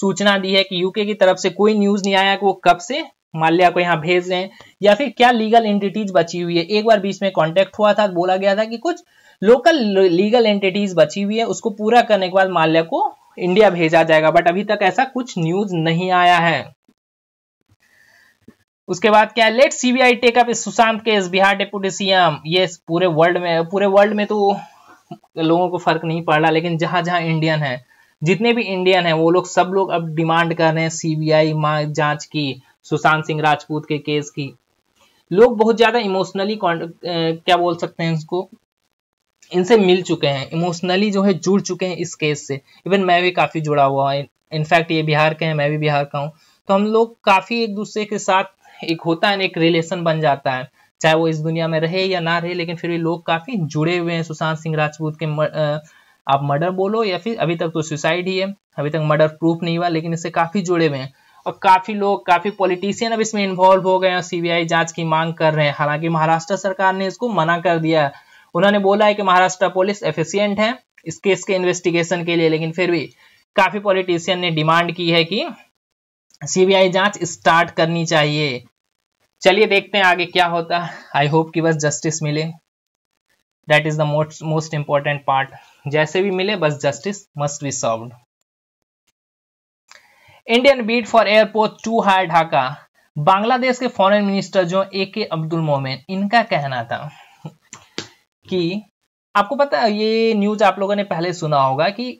सूचना दी है कि यूके की तरफ से कोई न्यूज नहीं आया कि वो कब से माल्या को यहाँ भेज रहे हैं या फिर क्या लीगल एंटिटीज बची हुई है एक बार बीच में कॉन्टेक्ट हुआ था बोला गया था कि कुछ लोकल लीगल एंटिटीज बची हुई है उसको पूरा करने के बाद माल्या को इंडिया भेजा जाएगा बट अभी तक ऐसा कुछ न्यूज नहीं आया है उसके बाद क्या let CBI take up Sushant case Bihar deputy CM ये पूरे वर्ल्ड में पूरे वर्ल्ड में तो तो लोगों को फर्क नहीं पड़ रहा लेकिन जहां जहाँ इंडियन है जितने भी इंडियन है वो लोग सब लोग अब डिमांड कर रहे हैं सीबीआई जांच की सुशांत सिंह राजपूत के केस की लोग बहुत ज्यादा इमोशनली क्या बोल सकते हैं इसको इनसे मिल चुके हैं इमोशनली जो है जुड़ चुके हैं इस केस से इवन मैं भी काफी जुड़ा हुआ हूँ इनफैक्ट ये बिहार के हैं मैं भी बिहार का हूँ तो हम लोग काफी एक दूसरे के साथ एक होता है एक रिलेशन बन जाता है चाहे वो इस दुनिया में रहे या ना रहे लेकिन फिर भी लोग काफी जुड़े हुए हैं सुशांत सिंह राजपूत के मर, आ, आप मर्डर बोलो या फिर अभी तक तो सुसाइड ही है अभी तक मर्डर प्रूफ नहीं हुआ लेकिन इससे काफी जुड़े हुए हैं और काफी लोग काफी पॉलिटिशियन अब इसमें इन्वॉल्व हो गए हैं सीबीआई जांच की मांग कर रहे हैं हालांकि महाराष्ट्र सरकार ने इसको मना कर दिया उन्होंने बोला है कि महाराष्ट्र पुलिस एफिशियंट है इस केस के इन्वेस्टिगेशन के लिए लेकिन फिर भी काफी पॉलिटिशियन ने डिमांड की है कि सीबीआई जांच स्टार्ट करनी चाहिए चलिए देखते हैं आगे क्या होता है आई होप कि बस जस्टिस मिले that is the most most important part जैसे भी मिले बस justice must be solve Indian bid for airport too higher Dhaka Bangladesh के फॉरेन मिनिस्टर जो ए के अब्दुल मोमेन इनका कहना था कि आपको पता है ये न्यूज आप लोगों ने पहले सुना होगा कि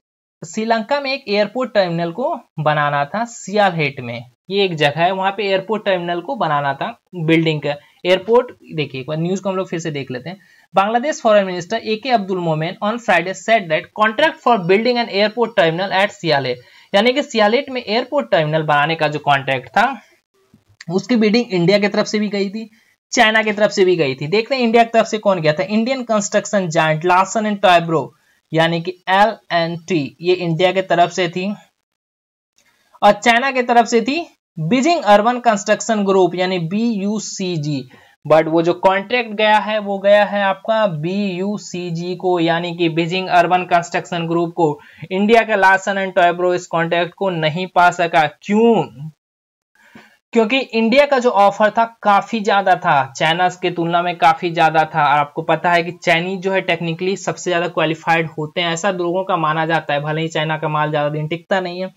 श्रीलंका में एक एयरपोर्ट टर्मिनल को बनाना था सियालहेट में ये एक जगह है वहां पे एयरपोर्ट टर्मिनल को बनाना था बिल्डिंग का एयरपोर्ट देखिए एक बार न्यूज को हम लोग फिर से देख लेते हैं Bangladesh foreign minister A K Abdul Momen on Friday said that contract for building an airport terminal at Sylhet यानी कि सियालेट में एयरपोर्ट टर्मिनल बनाने का जो कॉन्ट्रैक्ट था उसकी बिल्डिंग इंडिया की तरफ से भी गई थी चाइना की तरफ से भी गई थी देखते हैं इंडिया की तरफ से कौन गया था Indian construction joint Larsen and Toubro यानी कि एल एन टी ये इंडिया के तरफ से थी और चाइना के तरफ से थी बीजिंग अर्बन कंस्ट्रक्शन ग्रुप यानी B U C G but वो जो कॉन्ट्रैक्ट गया है वो गया है आपका बी यू सी जी को यानी कि बीजिंग अर्बन कंस्ट्रक्शन ग्रुप को इंडिया के लासन एंड टॉयब्रो इस कॉन्ट्रैक्ट को नहीं पा सका क्यों क्योंकि इंडिया का जो ऑफर था काफी ज्यादा था चाइना के तुलना में काफी ज्यादा था और आपको पता है कि चाइनीज जो है टेक्निकली सबसे ज्यादा क्वालिफाइड होते हैं ऐसा लोगों का माना जाता है भले ही चाइना का माल ज्यादा दिन टिकता नहीं है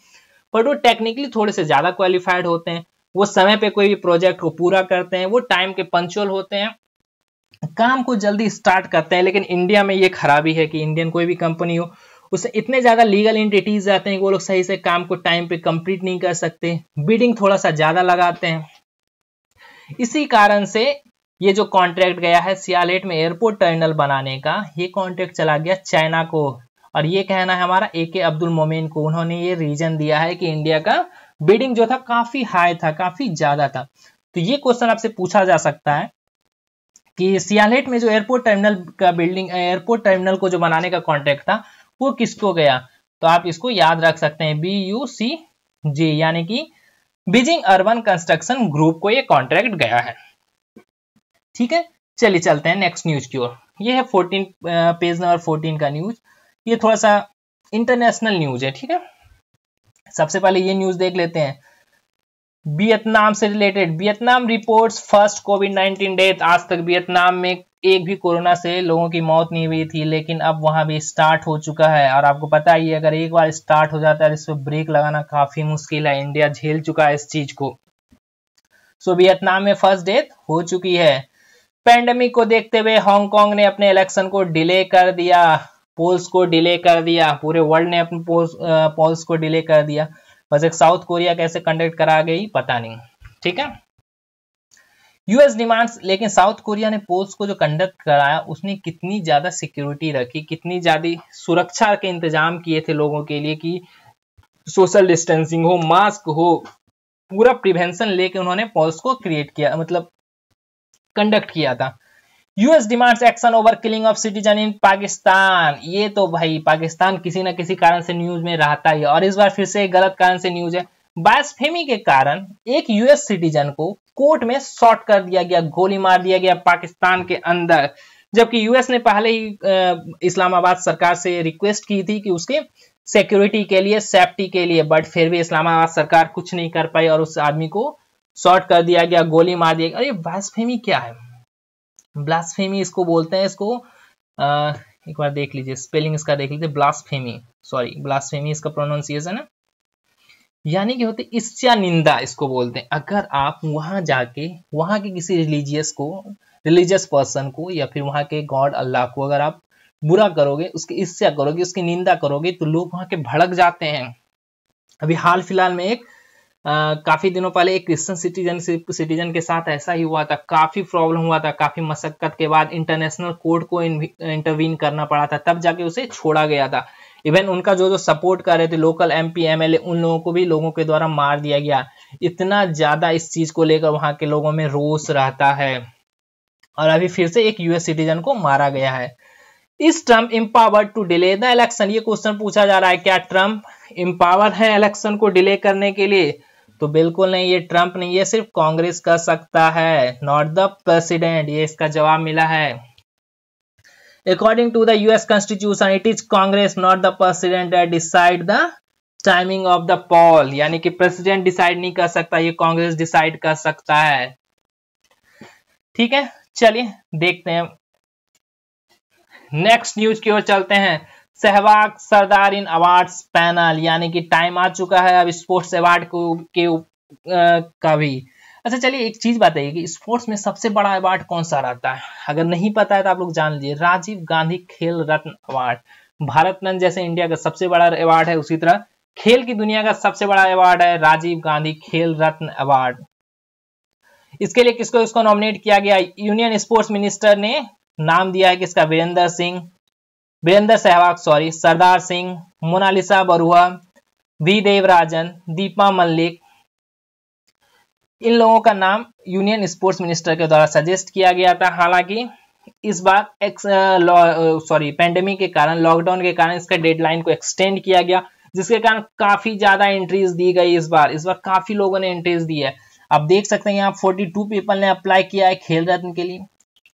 बट वो टेक्निकली थोड़े से ज्यादा क्वालिफाइड होते हैं वो समय पर कोई भी प्रोजेक्ट को पूरा करते हैं वो टाइम के पंचुअल होते हैं काम को जल्दी स्टार्ट करते हैं लेकिन इंडिया में ये खराबी है कि इंडियन कोई भी कंपनी हो उससे इतने ज़्यादा लीगल इंटिटीज़ आते हैं कि वो लोग सही से काम को टाइम पे कंप्लीट नहीं कर सकते बीडिंग थोड़ा सा ज़्यादा लगाते हैं इसी कारण से ये जो कॉन्ट्रैक्ट गया है सियालेट में एयरपोर्ट टर्मिनल बनाने का ये कॉन्ट्रैक्ट चला गया चाइना को और ये कहना है हमारा ए के अब्दुल मोमिन को उन्होंने ये रीजन दिया है कि इंडिया का बीडिंग जो था काफ़ी हाई था काफ़ी ज़्यादा था तो ये क्वेश्चन आपसे पूछा जा सकता है कि सियालेट में जो एयरपोर्ट टर्मिनल का बिल्डिंग एयरपोर्ट टर्मिनल को जो बनाने का कॉन्ट्रैक्ट था वो किसको गया तो आप इसको याद रख सकते हैं बी यू सी जी यानी कि बीजिंग अर्बन कंस्ट्रक्शन ग्रुप को ये कॉन्ट्रैक्ट गया है ठीक है चलिए चलते हैं नेक्स्ट न्यूज की ओर ये है फोर्टीन पेज नंबर फोर्टीन का न्यूज ये थोड़ा सा इंटरनेशनल न्यूज है ठीक है सबसे पहले ये न्यूज देख लेते हैं वियतनाम से related Vietnam reports first covid 19 death आज तक वियतनाम में एक भी कोरोना से लोगों की मौत नहीं हुई थी लेकिन अब वहां भी स्टार्ट हो चुका है और आपको पता ही अगर एक बार स्टार्ट हो जाता है इस पर ब्रेक लगाना काफी मुश्किल है इंडिया झेल चुका है इस चीज को सो वियतनाम में फर्स्ट डेथ हो चुकी है पैंडमिक को देखते हुए हांगकांग ने अपने इलेक्शन को डिले कर दिया पोल्स को डिले कर दिया पूरे वर्ल्ड ने अपने पोल्स को डिले कर दिया बस एक साउथ कोरिया कैसे कंडक्ट करा गई पता नहीं ठीक है यूएस डिमांड्स लेकिन साउथ कोरिया ने पोल्स को जो कंडक्ट कराया उसने कितनी ज्यादा सिक्योरिटी रखी कितनी ज्यादा सुरक्षा के इंतजाम किए थे लोगों के लिए कि सोशल डिस्टेंसिंग हो मास्क हो पूरा प्रिवेंशन लेके उन्होंने पोल्स को क्रिएट किया मतलब कंडक्ट किया था US demands action over killing of citizen in Pakistan ये तो भाई पाकिस्तान किसी ना किसी कारण से न्यूज में रहता ही और इस बार फिर से गलत कारण से न्यूज है बायसफेमी के कारण एक यूएस सिटीजन को कोर्ट में शॉर्ट कर दिया गया गोली मार दिया गया पाकिस्तान के अंदर जबकि यूएस ने पहले ही इस्लामाबाद सरकार से रिक्वेस्ट की थी कि उसके सिक्योरिटी के लिए सेफ्टी के लिए बट फिर भी इस्लामाबाद सरकार कुछ नहीं कर पाई और उस आदमी को शॉर्ट कर दिया गया गोली मार दिया गया अरे बायसफेमी क्या है ब्लास्फेमी इसको बोलते हैं इसको आ, एक बार देख लीजिए स्पेलिंग इसका देख लीजिए ब्लास्फेमी सॉरी ब्लास्फेमी इसका प्रोनाउंसिएशन है यानी कि होते ईर्ष्या निंदा इसको बोलते हैं अगर आप वहां जाके वहां के किसी रिलीजियस को रिलीजियस पर्सन को या फिर वहां के गॉड अल्लाह को अगर आप बुरा करोगे उसकी ईर्ष्या करोगे उसकी निंदा करोगे तो लोग वहां के भड़क जाते हैं अभी हाल फिलहाल में एक काफी दिनों पहले एक क्रिश्चियन सिटीजन सिटीजन के साथ ऐसा ही हुआ था काफी प्रॉब्लम हुआ था काफी मशक्कत के बाद इंटरनेशनल कोर्ट को इंटरवीन करना पड़ा था तब जाके उसे छोड़ा गया था इवन उनका जो जो सपोर्ट कर रहे थे local M M P L A उन लोगों को भी लोगों के द्वारा मार दिया गया इतना ज्यादा इस चीज को लेकर वहां के लोगों में रोष रहता है और अभी फिर से एक यूएस सिटीजन को मारा गया है इस Trump empower to delay the election ये क्वेश्चन पूछा जा रहा है क्या ट्रम्प इम्पावर है इलेक्शन को डिले करने के लिए तो बिल्कुल नहीं ये ट्रंप नहीं ये सिर्फ कांग्रेस कर सकता है नॉट द प्रेसिडेंट ये इसका जवाब मिला है according to the US constitution it is Congress not the president that decide the timing of the poll यानी कि प्रेसिडेंट डिसाइड नहीं कर सकता ये कांग्रेस डिसाइड कर सकता है ठीक है चलिए देखते हैं नेक्स्ट न्यूज की ओर चलते हैं Sehwag Sardar in awards panel यानी कि टाइम आ चुका है अब स्पोर्ट्स अवार्ड को के का भी अच्छा चलिए एक चीज बताइए कि स्पोर्ट्स में सबसे बड़ा अवार्ड कौन सा रहता है अगर नहीं पता है तो आप लोग जान लीजिए राजीव गांधी खेल रत्न अवार्ड भारत रत्न जैसे इंडिया का सबसे बड़ा अवार्ड है उसी तरह खेल की दुनिया का सबसे बड़ा अवार्ड है राजीव गांधी खेल रत्न अवार्ड इसके लिए किसको इसको नॉमिनेट किया गया यूनियन स्पोर्ट्स मिनिस्टर ने नाम दिया है किसका वीरेंद्र सिंह वीरेंद्र सहवाग सॉरी सरदार सिंह मोनालिसा बरुआ वी देवराजन दीपा मल्लिक इन लोगों का नाम यूनियन स्पोर्ट्स मिनिस्टर के द्वारा सजेस्ट किया गया था हालांकि इस बार एक्स सॉरी पेंडेमिक के कारण लॉकडाउन के कारण इसका डेडलाइन को एक्सटेंड किया गया जिसके कारण काफी ज्यादा एंट्रीज दी गई इस बार इस बार काफी लोगों ने एंट्रीज दी है आप देख सकते हैं यहाँ 42 पीपल ने अप्लाई किया है खेल रत्न के लिए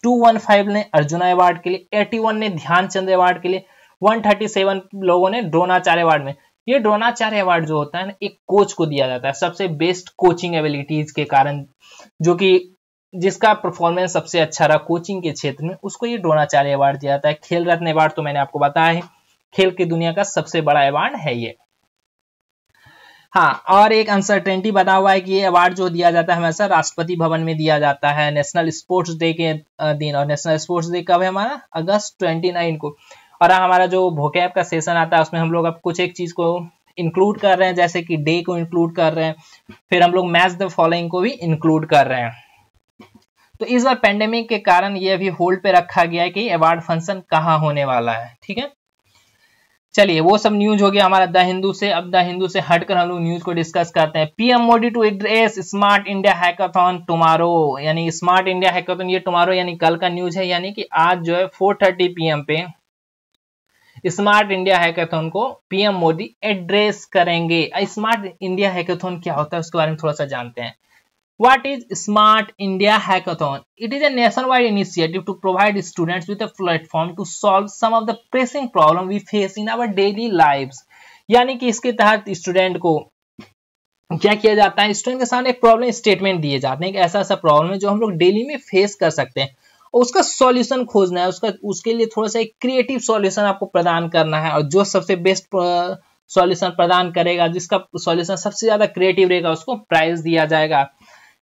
215 ने अर्जुना अवार्ड के लिए 81 ने ध्यानचंद अवार्ड के लिए 137 लोगों ने द्रोणाचार्य अवार्ड में ये द्रोणाचार्य अवार्ड जो होता है ना एक कोच को दिया जाता है सबसे बेस्ट कोचिंग एबिलिटीज के कारण जो कि जिसका परफॉर्मेंस सबसे अच्छा रहा कोचिंग के क्षेत्र में उसको ये द्रोणाचार्य अवार्ड दिया जाता है खेल रत्न अवार्ड तो मैंने आपको बताया है खेल की दुनिया का सबसे बड़ा अवार्ड है ये हाँ और एक अनसर्टेनिटी बना हुआ है कि ये अवार्ड जो दिया जाता है हमेशा राष्ट्रपति भवन में दिया जाता है नेशनल स्पोर्ट्स डे के दिन और नेशनल स्पोर्ट्स डे कब है हमारा अगस्त ट्वेंटी नाइन को और हमारा जो भोकैप का सेशन आता है उसमें हम लोग अब कुछ एक चीज़ को इंक्लूड कर रहे हैं जैसे कि डे को इंक्लूड कर रहे हैं फिर हम लोग मैच द फॉलोइंग को भी इंक्लूड कर रहे हैं तो इस बार पेंडेमिक के कारण ये अभी होल्ड पे रखा गया है कि अवार्ड फंक्शन कहाँ होने वाला है ठीक है चलिए वो सब न्यूज हो गया हमारा द हिंदू से अब द हिंदू से हटकर हम लोग न्यूज को डिस्कस करते हैं PM Modi to address smart India hackathon tomorrow यानी स्मार्ट इंडिया हैकाथॉन ये टुमारो यानी कल का न्यूज है यानी कि आज जो है फोर थर्टी पीएम पे स्मार्ट इंडिया हैकाथॉन को पीएम मोदी एड्रेस करेंगे स्मार्ट इंडिया हैकाथॉन क्या होता है उसके बारे में थोड़ा सा जानते हैं What is Smart India Hackathon? It is a nationwide initiative to provide students with a platform to solve some of the pressing problem we face in our daily lives. यानी कि इसके तहत स्टूडेंट को क्या किया जाता है स्टूडेंट के सामने एक प्रॉब्लम स्टेटमेंट दिए जाते हैं एक ऐसा ऐसा प्रॉब्लम है जो हम लोग डेली में फेस कर सकते हैं और उसका सॉल्यूशन खोजना है उसका उसके लिए थोड़ा सा एक क्रिएटिव सॉल्यूशन आपको प्रदान करना है और जो सबसे बेस्ट सॉल्यूशन प्रदान करेगा जिसका सॉल्यूशन सबसे ज्यादा क्रिएटिव रहेगा उसको प्राइज दिया जाएगा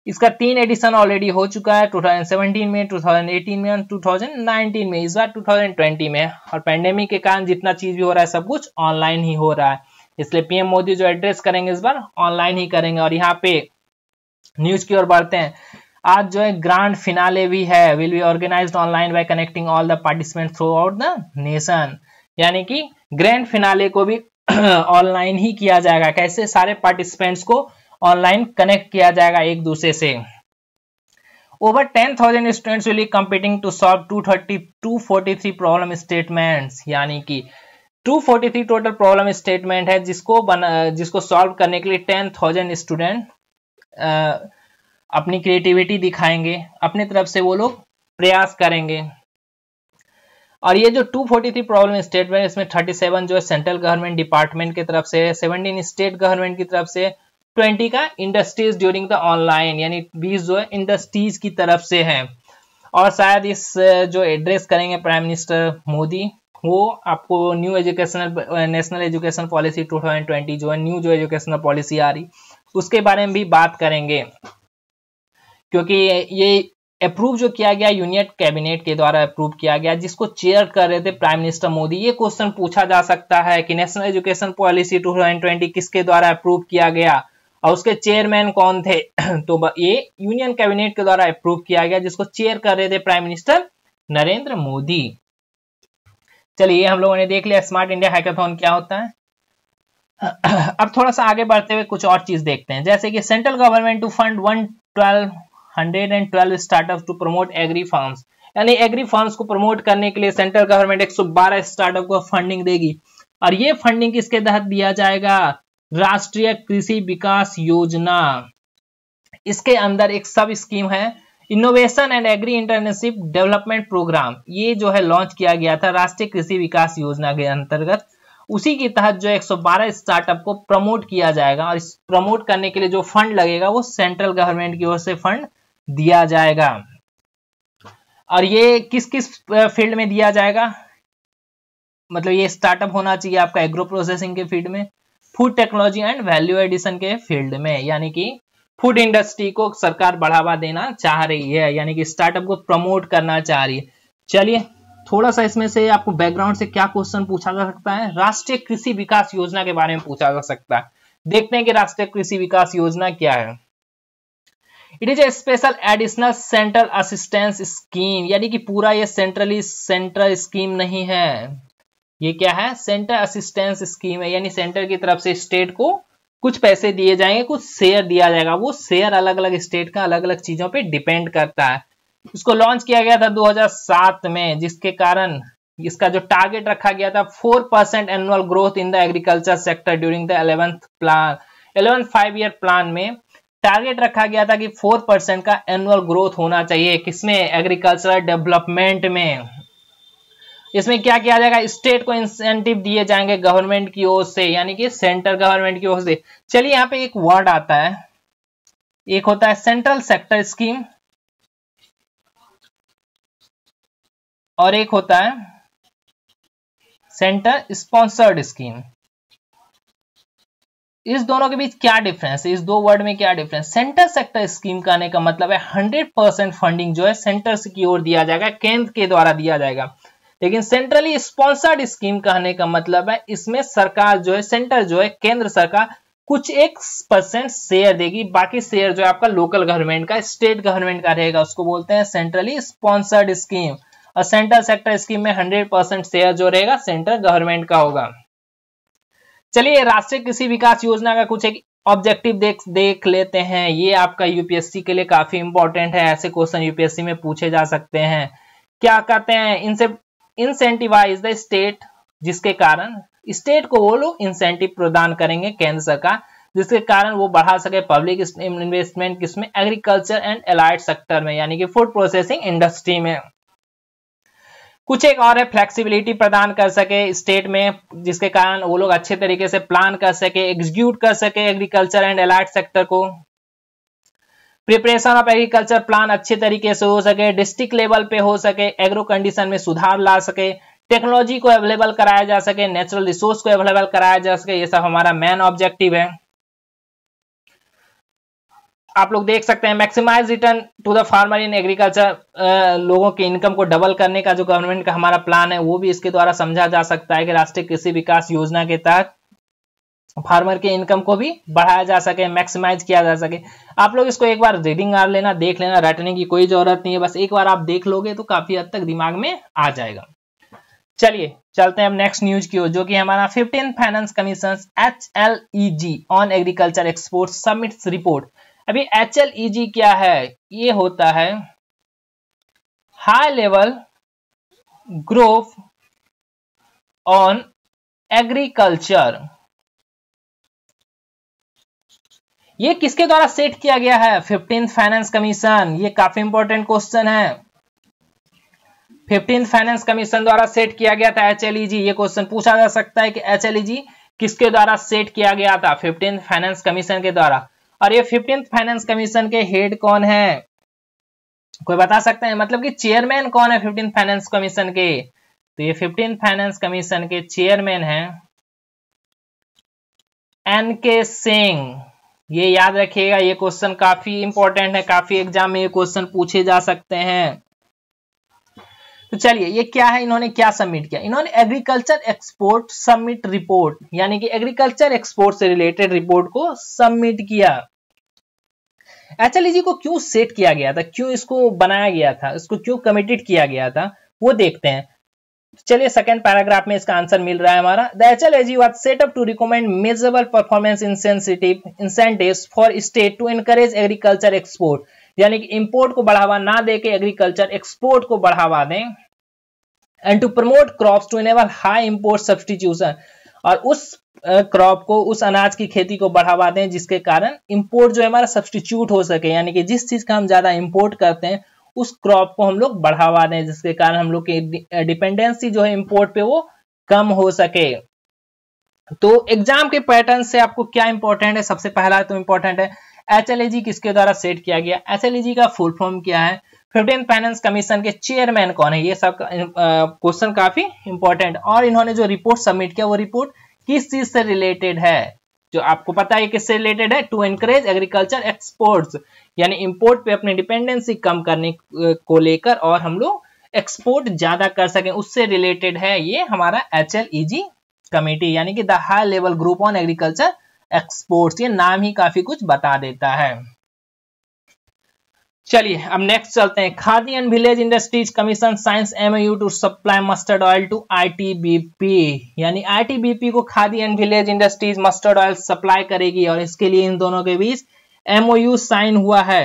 इसका तीन एडिशन ऑलरेडी हो चुका है 2017 में 2018 में 2019 में इस बार 2020 में और पैंडेमिक के कारण जितना चीज भी हो रहा है सब कुछ ऑनलाइन ही हो रहा है इसलिए पीएम मोदी जो एड्रेस करेंगे इस बार ऑनलाइन ही करेंगे और यहाँ पे न्यूज की ओर बढ़ते हैं आज जो है ग्रांड फिनाले भी है will be organise online by connecting all the participant throughout the nation यानी कि ग्रैंड फिनाले को भी ऑनलाइन ही किया जाएगा कैसे सारे पार्टिसिपेंट्स को ऑनलाइन कनेक्ट किया जाएगा एक दूसरे से over ten thousand students will students to solve two thirty two forty three problem statements यानी कि 243 टोटल प्रॉब्लम स्टेटमेंट है जिसको बना जिसको सॉल्व करने के लिए 10,000 स्टूडेंट अपनी क्रिएटिविटी दिखाएंगे अपने तरफ से वो लोग प्रयास करेंगे और ये जो 243 प्रॉब्लम स्टेटमेंट इसमें 37 जो है सेंट्रल गवर्नमेंट डिपार्टमेंट की तरफ से 17 स्टेट गवर्नमेंट की तरफ से ट्वेंटी का इंडस्ट्रीज ड्यूरिंग द ऑनलाइन यानी बीस जो है इंडस्ट्रीज की तरफ से है और शायद इस जो एड्रेस करेंगे प्राइम मिनिस्टर मोदी वो आपको new educational national education policy 2020 जो है न्यू जो एजुकेशनल पॉलिसी आ रही उसके बारे में भी बात करेंगे क्योंकि ये अप्रूव जो किया गया यूनियन कैबिनेट के द्वारा अप्रूव किया गया जिसको चेयर कर रहे थे प्राइम मिनिस्टर मोदी ये क्वेश्चन पूछा जा सकता है कि नेशनल एजुकेशन पॉलिसी 2020 किसके द्वारा अप्रूव किया गया और उसके चेयरमैन कौन थे तो ये यूनियन कैबिनेट के द्वारा अप्रूव किया गया जिसको चेयर कर रहे थे प्राइम मिनिस्टर नरेंद्र मोदी चलिए हम लोगों ने देख लिया स्मार्ट इंडिया हैकाथॉन क्या होता है अब थोड़ा सा आगे बढ़ते हुए कुछ और चीज देखते हैं जैसे कि central government to fund one twelve hundred and twelve startup to promote agri farms यानी एग्री फार्म्स को प्रमोट करने के लिए सेंट्रल गवर्नमेंट 112 स्टार्टअप को फंडिंग देगी और ये फंडिंग किसके तहत दिया जाएगा राष्ट्रीय कृषि विकास योजना इसके अंदर एक सब स्कीम है innovation and agri internship development programme ये जो है लॉन्च किया गया था राष्ट्रीय कृषि विकास योजना के अंतर्गत उसी के तहत जो 112 स्टार्टअप को प्रमोट किया जाएगा और इस प्रमोट करने के लिए जो फंड लगेगा वो सेंट्रल गवर्नमेंट की ओर से फंड दिया जाएगा और ये किस किस फील्ड में दिया जाएगा मतलब ये स्टार्टअप होना चाहिए आपका एग्रो प्रोसेसिंग के फील्ड में food technology and value addition के फील्ड में यानी कि फूड इंडस्ट्री को सरकार बढ़ावा देना चाह रही है यानी कि स्टार्टअप को प्रमोट करना चाह रही है चलिए थोड़ा सा इसमें से आपको बैकग्राउंड से क्या क्वेश्चन पूछा जा सकता है राष्ट्रीय कृषि विकास योजना के बारे में पूछा जा सकता है देखते हैं कि राष्ट्रीय कृषि विकास योजना क्या है it is a special additional central assistance scheme यानी कि पूरा ये सेंट्रली सेंट्रल स्कीम नहीं है ये क्या है सेंटर असिस्टेंस स्कीम है यानी सेंटर की तरफ से स्टेट को कुछ पैसे दिए जाएंगे कुछ शेयर दिया जाएगा वो शेयर अलग अलग स्टेट का अलग अलग चीजों पे डिपेंड करता है इसको लॉन्च किया गया था 2007 में जिसके कारण इसका जो टारगेट रखा गया था 4% percent annual growth in the agriculture sector during the eleventh plan eleventh five year plan में टारगेट रखा गया था कि 4% परसेंट का एनुअल ग्रोथ होना चाहिए किसमें एग्रीकल्चर डेवलपमेंट में इसमें क्या किया जाएगा स्टेट को इंसेंटिव दिए जाएंगे गवर्नमेंट की ओर से यानी कि सेंट्रल गवर्नमेंट की ओर से चलिए यहाँ पे एक वर्ड आता है एक होता है सेंट्रल सेक्टर स्कीम और एक होता है सेंटर स्पॉन्सर्ड स्कीम इस दोनों के बीच क्या डिफरेंस है इस दो वर्ड में क्या डिफरेंस सेंटर सेक्टर स्कीम का आने का मतलब है 100 परसेंट फंडिंग जो है सेंटर से की ओर दिया जाएगा केंद्र के द्वारा दिया जाएगा लेकिन सेंट्रली स्पॉन्सर्ड स्कीम कहने का मतलब है इसमें सरकार जो है सेंटर जो है केंद्र सरकार कुछ एक परसेंट शेयर देगी बाकी शेयर जो है आपका लोकल गवर्नमेंट का स्टेट गवर्नमेंट का रहेगा उसको बोलते हैं सेंट्रली स्पॉन्सर्ड स्कीम और सेंट्रल सेक्टर स्कीम में हंड्रेड परसेंट शेयर जो रहेगा सेंट्रल गवर्नमेंट का होगा चलिए राष्ट्रीय कृषि विकास योजना का कुछ एक ऑब्जेक्टिव देख देख लेते हैं ये आपका यूपीएससी के लिए काफी इंपॉर्टेंट है ऐसे क्वेश्चन यूपीएससी में पूछे जा सकते हैं क्या कहते हैं इनसे इंसेंटिवाइज द स्टेट जिसके कारण स्टेट को वो लोग इंसेंटिव प्रदान करेंगे केंद्र सरकार जिसके कारण वो बढ़ा सके पब्लिक इन्वेस्टमेंट किसमें एग्रीकल्चर एंड एलाइड सेक्टर में यानी कि फूड प्रोसेसिंग इंडस्ट्री में कुछ एक और है फ्लेक्सिबिलिटी प्रदान कर सके स्टेट में जिसके कारण वो लोग अच्छे तरीके से प्लान कर सके एग्जीक्यूट कर सके एग्रीकल्चर एंड एलाइड सेक्टर को प्रिपरेशन ऑफ एग्रीकल्चर प्लान अच्छे तरीके से हो सके डिस्ट्रिक्ट लेवल पे हो सके एग्रो कंडीशन में सुधार ला सके टेक्नोलॉजी को अवेलेबल कराया जा सके नेचुरल रिसोर्स को अवेलेबल कराया जा सके ये सब हमारा मेन ऑब्जेक्टिव है आप लोग देख सकते हैं maximise return to the farmer in agriculture लोगों की इनकम को डबल करने का जो गवर्नमेंट का हमारा प्लान है वो भी इसके द्वारा समझा जा सकता है कि राष्ट्रीय कृषि विकास योजना के तहत फार्मर के इनकम को भी बढ़ाया जा सके मैक्सिमाइज किया जा सके आप लोग इसको एक बार रीडिंग कर लेना देख लेना रटने की कोई जरूरत नहीं है बस एक बार आप देख लोगे तो काफी हद तक दिमाग में आ जाएगा चलिए चलते हैं अब नेक्स्ट न्यूज की ओर जो कि हमारा fifteen finance commission H L E G on agriculture export summit report अभी एच एल ई जी क्या है ये होता है high level growth on agriculture ये किसके द्वारा सेट किया गया है फिफ्टीन फाइनेंस कमीशन ये काफी इंपॉर्टेंट क्वेश्चन है फिफ्टीन फाइनेंस कमीशन द्वारा सेट किया गया था एच e ये क्वेश्चन पूछा जा सकता है कि एच e किसके द्वारा सेट किया गया था फिफ्टींथ फाइनेंस कमीशन के द्वारा और ये फिफ्टींथ फाइनेंस कमीशन के हेड कौन है कोई बता सकते हैं मतलब कि चेयरमैन कौन है फिफ्टीन फाइनेंस कमीशन के तो ये फिफ्टीन फाइनेंस कमीशन के चेयरमैन हैं एन के सिंह ये याद रखिएगा ये क्वेश्चन काफी इंपॉर्टेंट है काफी एग्जाम में ये क्वेश्चन पूछे जा सकते हैं तो चलिए ये क्या है इन्होंने क्या सबमिट किया इन्होंने एग्रीकल्चर एक्सपोर्ट सबमिट रिपोर्ट यानी कि एग्रीकल्चर एक्सपोर्ट से रिलेटेड रिपोर्ट को सबमिट किया एचएलजी को क्यों सेट किया गया था क्यों इसको बनाया गया था इसको क्यों कमिटेड किया गया था वो देखते हैं चलिए सेकेंड पैराग्राफ में इसका आंसर मिल रहा है हमारा the H L AG was set up to recommend measurable performance insensitive incentive for state to encourage agriculture export यानी कि इंपोर्ट को बढ़ावा ना देके एग्रीकल्चर एक्सपोर्ट को बढ़ावा दें and to promote crops to enable high import substitution और उस क्रॉप को उस अनाज की खेती को बढ़ावा दें जिसके कारण इंपोर्ट जो है हमारा सब्सटीट्यूट हो सके यानी कि जिस चीज का हम ज्यादा इंपोर्ट करते हैं उस क्रॉप को हम लोग बढ़ावा दें जिसके कारण हम लोग की डिपेंडेंसी जो है इम्पोर्ट पे वो कम हो सके तो एग्जाम के पैटर्न से आपको क्या इंपॉर्टेंट है सबसे पहला तो इंपॉर्टेंट है एच किसके द्वारा सेट किया गया एच का फुल फॉर्म क्या है फिफ्टीन फाइनेंस कमीशन के चेयरमैन कौन है ये सब क्वेश्चन काफी इंपॉर्टेंट और इन्होंने जो रिपोर्ट सबमिट किया वो रिपोर्ट किस चीज से रिलेटेड है जो आपको पता है किससे रिलेटेड है टू एनकरेज एग्रीकल्चर एक्सपोर्ट्स यानी इम्पोर्ट पे अपनी डिपेंडेंसी कम करने को लेकर और हम लोग एक्सपोर्ट ज्यादा कर सकें उससे रिलेटेड है ये हमारा एच कमेटी e यानी कि the high level group on agriculture exports ये नाम ही काफी कुछ बता देता है चलिए अब नेक्स्ट चलते हैं Khadi and village industries commission signs MoU to supply mustard oil to ITBP यानी आईटीबीपी को Khadi and village industries mustard oil supply करेगी और इसके लिए इन दोनों के बीच एमओयू साइन हुआ है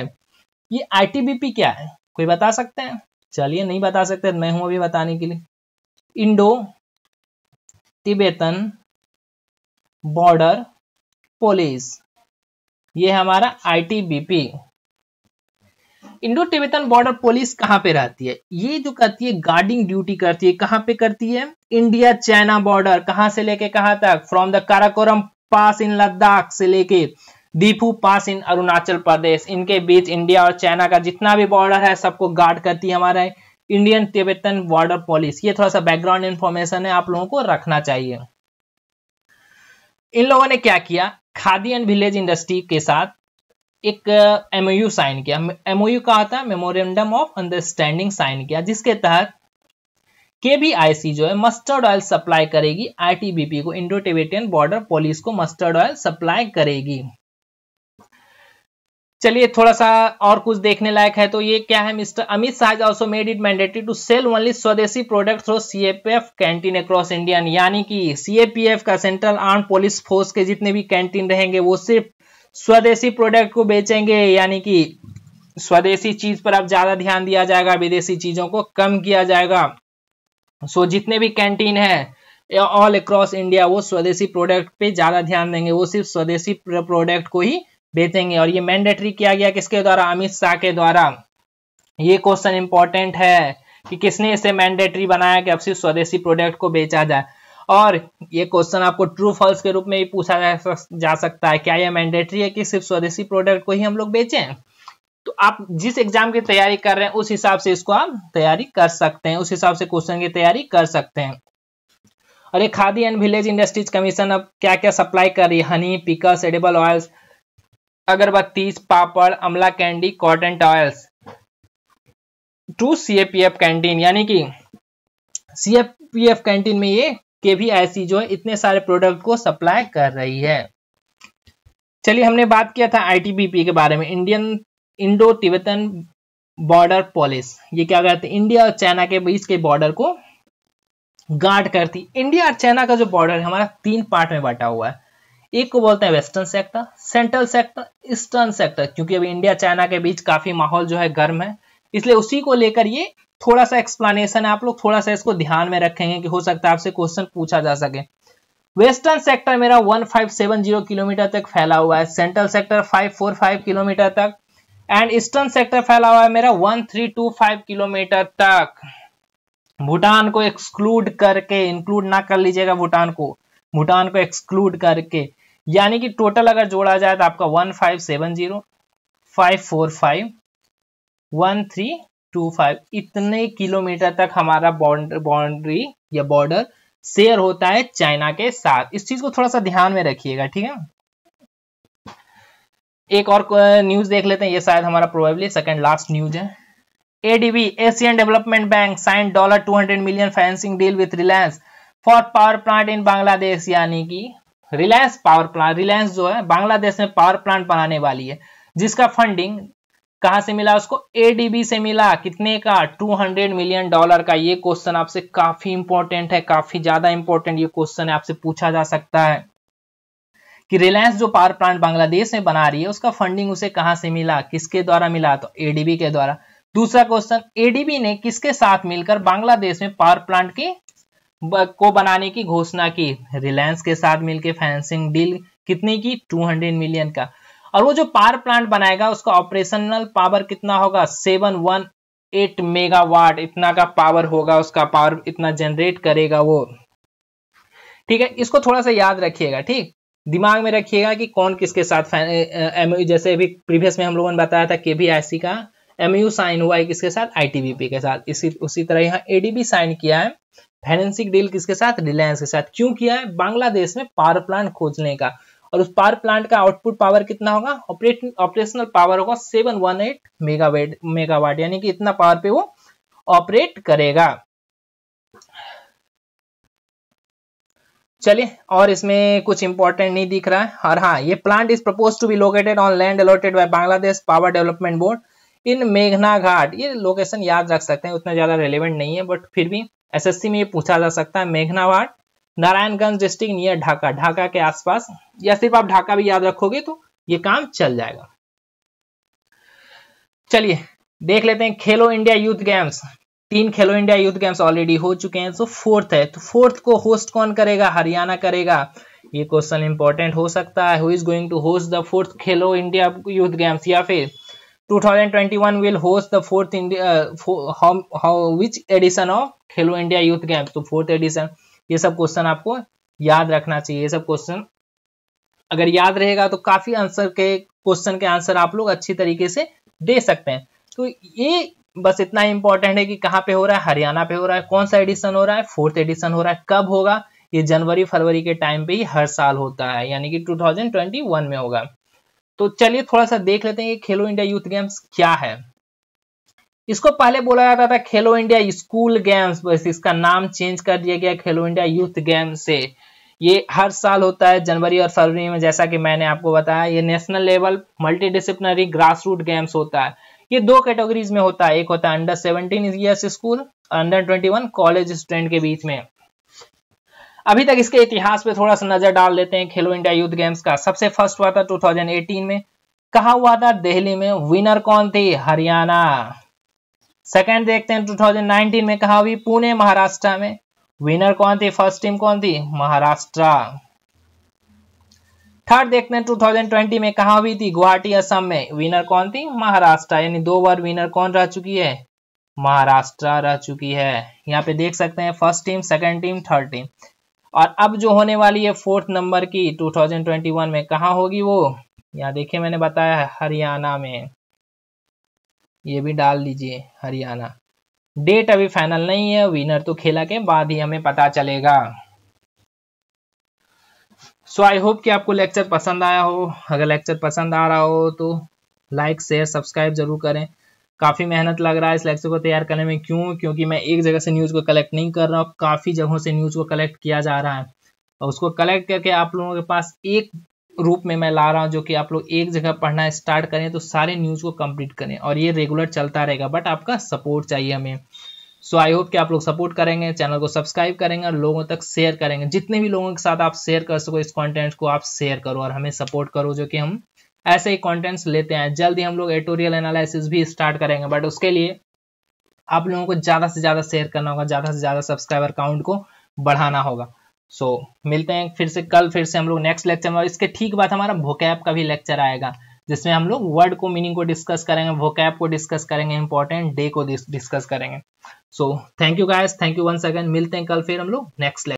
ये आईटीबीपी क्या है कोई बता सकते हैं चलिए नहीं बता सकते मैं हूं अभी बताने के लिए इंडो तिबेतन बॉर्डर पुलिस ये हमारा ITBP Indo Tibetan border police कहां पे रहती है ये जो करती है गार्डिंग ड्यूटी करती है कहां पे करती है इंडिया चाइना बॉर्डर कहां से लेके कहां तक from the Karakoram pass in Ladakh से लेके दीपू पास इन अरुणाचल प्रदेश इनके बीच इंडिया और चाइना का जितना भी बॉर्डर है सबको गार्ड करती है हमारा इंडियन तिब्बतन बॉर्डर पुलिस ये थोड़ा सा बैकग्राउंड इन्फॉर्मेशन है आप लोगों को रखना चाहिए इन लोगों ने क्या किया खादी एंड विलेज इंडस्ट्री के साथ एक एमओयू uh, साइन किया एमओयू का आता है मेमोरेंडम ऑफ अंडरस्टैंडिंग साइन किया जिसके तहत सी जो है मस्टर्ड ऑयल सप्लाई करेगी पी को इंडो टिबेटियन बॉर्डर पॉलिस को मस्टर्ड ऑयल सप्लाई करेगी चलिए थोड़ा सा और कुछ देखने लायक है तो ये क्या है mister Amit Shah also made it mandatory to sell only swadeshi product through CAPF canteen across Indian यानी कि सीएपीएफ का सेंट्रल आर्म पुलिस फोर्स के जितने भी कैंटीन रहेंगे वो सिर्फ स्वदेशी प्रोडक्ट को बेचेंगे यानी कि स्वदेशी चीज पर अब ज्यादा ध्यान दिया जाएगा विदेशी चीजों को कम किया जाएगा सो so, जितने भी कैंटीन है ऑल अक्रॉस इंडिया वो स्वदेशी प्रोडक्ट पे ज्यादा ध्यान देंगे वो सिर्फ स्वदेशी प्रोडक्ट को ही बेचेंगे और ये मैंडेटरी किया गया किसके द्वारा अमित शाह के द्वारा ये क्वेश्चन इंपॉर्टेंट है कि किसने इसे मैंडेटरी बनाया कि अब सिर्फ स्वदेशी प्रोडक्ट को बेचा जाए और ये क्वेश्चन आपको ट्रू फॉल्स के रूप में भी पूछा जा, सकता है क्या यह मैंडेटरी है कि सिर्फ स्वदेशी प्रोडक्ट को ही हम लोग बेचें तो आप जिस एग्जाम की तैयारी कर रहे हैं उस हिसाब से इसको आप तैयारी कर सकते हैं उस हिसाब से क्वेश्चन की तैयारी कर सकते हैं और ये Khadi and village industries commission अब क्या क्या सप्लाई कर रही है हनी पिकस edible oils agarbattis papad amla candy cotton towels to C A P F canteen यानी कि सी पी एफ कैंटीन में ये के भी ऐसी जो है इतने सारे प्रोडक्ट को सप्लाई कर रही है चलिए हमने बात किया था आईटीबीपी के बारे में Indian Indo Tibetan border police ये क्या हैं इंडिया और चाइना के बीच के बॉर्डर को गार्ड करती इंडिया और चाइना का जो बॉर्डर है हमारा तीन पार्ट में बांटा हुआ है एक को बोलते हैं western sector central sector eastern sector क्योंकि अभी इंडिया चाइना के बीच काफी माहौल जो है गर्म है इसलिए उसी को लेकर ये थोड़ा सा एक्सप्लेनेशन है आप लोग थोड़ा सा इसको ध्यान में रखेंगे कि हो सकता है आपसे क्वेश्चन पूछा जा सके वेस्टर्न सेक्टर मेरा 1570 किलोमीटर तक फैला हुआ है सेंट्रल सेक्टर 545 किलोमीटर तक एंड ईस्टर्न सेक्टर फैला हुआ है मेरा 1325 किलोमीटर तक भूटान को एक्सक्लूड करके इंक्लूड ना कर लीजिएगा भूटान को भूटान को एक्सक्लूड करके यानी कि टोटल अगर जोड़ा जाए तो आपका one five seven zero five four five one three two five इतने किलोमीटर तक हमारा बाउंड्री या बॉर्डर शेयर होता है चाइना के साथ इस चीज को थोड़ा सा ध्यान में रखिएगा ठीक है एक और न्यूज देख लेते हैं ये शायद हमारा प्रोबेबली सेकंड लास्ट न्यूज है ADB Asian development bank sign dollar 200 million financing deal with Reliance for power plant in Bangladesh यानी कि रिलायंस पावर प्लांट रिलायंस जो है बांग्लादेश में पावर प्लांट बनाने वाली है जिसका फंडिंग कहां से मिला उसको एडीबी से मिला कितने का 200 मिलियन डॉलर का ये क्वेश्चन आपसे काफी इंपॉर्टेंट है काफी ज्यादा इंपॉर्टेंट ये क्वेश्चन है आपसे पूछा जा सकता है कि रिलायंस जो पावर प्लांट बांग्लादेश में बना रही है उसका फंडिंग उसे कहां से मिला किसके द्वारा मिला तो एडीबी के द्वारा दूसरा क्वेश्चन एडीबी ने किसके साथ मिलकर बांग्लादेश में पावर प्लांट की को बनाने की घोषणा की रिलायंस के साथ मिलकर फाइनेंसिंग डील कितने की 200 मिलियन का और वो जो पावर प्लांट बनाएगा उसका ऑपरेशनल पावर कितना होगा सेवन वन एट मेगावाट इतना का पावर होगा उसका पावर इतना जनरेट करेगा वो ठीक है इसको थोड़ा सा याद रखिएगा ठीक दिमाग में रखिएगा कि कौन किसके साथ एम जैसे अभी प्रीवियस में हम लोगों ने बताया था के का एमयू साइन हुआ है किसके साथ आईटीबीपी के साथ इसी उसी तरह यहाँ एडीबी साइन किया है फाइनेंसिंग डील किसके साथ रिलायंस के साथ क्यों किया है बांग्लादेश में पावर प्लांट खोजने का और उस पावर प्लांट का आउटपुट पावर कितना होगा ऑपरेशनल पावर होगा seven one eight megawatt megawatt यानी कि इतना पावर पे वो ऑपरेट करेगा चलिए और इसमें कुछ इंपॉर्टेंट नहीं दिख रहा है और हाँ ये plant is propose to be located on land allotted by Bangladesh power development board in मेघना घाट ये लोकेशन याद रख सकते हैं उतना ज़्यादा रेलिवेंट नहीं है बट फिर भी एसएससी में ये पूछा जा सकता है मेघना घाट नारायणगंज डिस्ट्रिक्ट नियर ढाका ढाका के आसपास या सिर्फ आप ढाका भी याद रखोगे तो ये काम चल जाएगा चलिए देख लेते हैं खेलो इंडिया यूथ गेम्स तीन खेलो इंडिया यूथ गेम्स ऑलरेडी हो चुके हैं तो फोर्थ है तो फोर्थ को होस्ट कौन करेगा हरियाणा करेगा ये क्वेश्चन इंपॉर्टेंट हो सकता है who is going to host the fourth Khelo India youth games या फिर 2021 will host the fourth India uh, how, how, which edition of Khelo India youth camp तो फोर्थ एडिशन ये सब क्वेश्चन आपको याद रखना चाहिए ये सब क्वेश्चन अगर याद रहेगा तो काफी आंसर के क्वेश्चन के आंसर आप लोग अच्छी तरीके से दे सकते हैं तो ये बस इतना इंपॉर्टेंट है कि कहाँ पे हो रहा है हरियाणा पे हो रहा है कौन सा एडिशन हो रहा है फोर्थ एडिशन हो रहा है कब होगा ये जनवरी फरवरी के टाइम पे ही हर साल होता है यानी कि 2021 में होगा तो चलिए थोड़ा सा देख लेते हैं कि खेलो इंडिया यूथ गेम्स क्या है इसको पहले बोला जाता था खेलो इंडिया स्कूल गेम्स बस इसका नाम चेंज कर दिया गया खेलो इंडिया यूथ गेम्स से ये हर साल होता है जनवरी और फरवरी में जैसा कि मैंने आपको बताया ये national level multidisciplinary grass root games होता है ये दो कैटेगरीज में होता है एक होता है under seventeen years school under twenty one college student के बीच में अभी तक इसके इतिहास पे थोड़ा सा नजर डाल लेते हैं खेलो इंडिया यूथ गेम्स का सबसे फर्स्ट हुआ था 2018 में कहा हुआ था दिल्ली में विनर कौन थी हरियाणा सेकंड देखते हैं 2019 में कहा हुई पुणे महाराष्ट्र में विनर कौन थी फर्स्ट टीम कौन थी महाराष्ट्र थर्ड देखते हैं 2020 में कहा हुई थी गुवाहाटी असम में विनर कौन थी महाराष्ट्र यानी दो बार विनर कौन रह चुकी है महाराष्ट्र रह चुकी है यहाँ पे देख सकते हैं first team second team third team और अब जो होने वाली है फोर्थ नंबर की 2021 में कहा होगी वो यहाँ देखिए मैंने बताया हरियाणा में ये भी डाल दीजिए हरियाणा डेट अभी फाइनल नहीं है विनर तो खेला के बाद ही हमें पता चलेगा सो आई होप कि आपको लेक्चर पसंद आया हो अगर लेक्चर पसंद आ रहा हो तो लाइक शेयर सब्सक्राइब जरूर करें काफ़ी मेहनत लग रहा है इस लेक्चर को तैयार करने में क्यों क्योंकि मैं एक जगह से न्यूज़ को कलेक्ट नहीं कर रहा हूँ काफ़ी जगहों से न्यूज़ को कलेक्ट किया जा रहा है और उसको कलेक्ट करके आप लोगों के पास एक रूप में मैं ला रहा हूँ जो कि आप लोग एक जगह पढ़ना स्टार्ट करें तो सारे न्यूज़ को कंप्लीट करें और ये रेगुलर चलता रहेगा बट आपका सपोर्ट चाहिए हमें सो आई होप कि आप लोग सपोर्ट करेंगे चैनल को सब्सक्राइब करेंगे और लोगों तक शेयर करेंगे जितने भी लोगों के साथ आप शेयर कर सको इस कंटेंट को आप शेयर करो और हमें सपोर्ट करो जो कि हम ऐसे ही कॉन्टेंट्स लेते हैं जल्दी हम लोग एटोरियल एनालिसिस भी स्टार्ट करेंगे बट उसके लिए आप लोगों को ज़्यादा से ज़्यादा शेयर करना होगा ज़्यादा से ज़्यादा सब्सक्राइबर काउंट को बढ़ाना होगा सो so, मिलते हैं फिर से कल फिर से हम लोग नेक्स्ट लेक्चर में और इसके ठीक बाद हमारा वोकैप का भी लेक्चर आएगा जिसमें हम लोग वर्ड को मीनिंग को डिस्कस करेंगे वोकैप को डिस्कस करेंगे इंपॉर्टेंट डे को डिस्कस करेंगे so thank you guys thank you once again मिलते हैं कल फिर हम लोग नेक्स्ट लेक्चर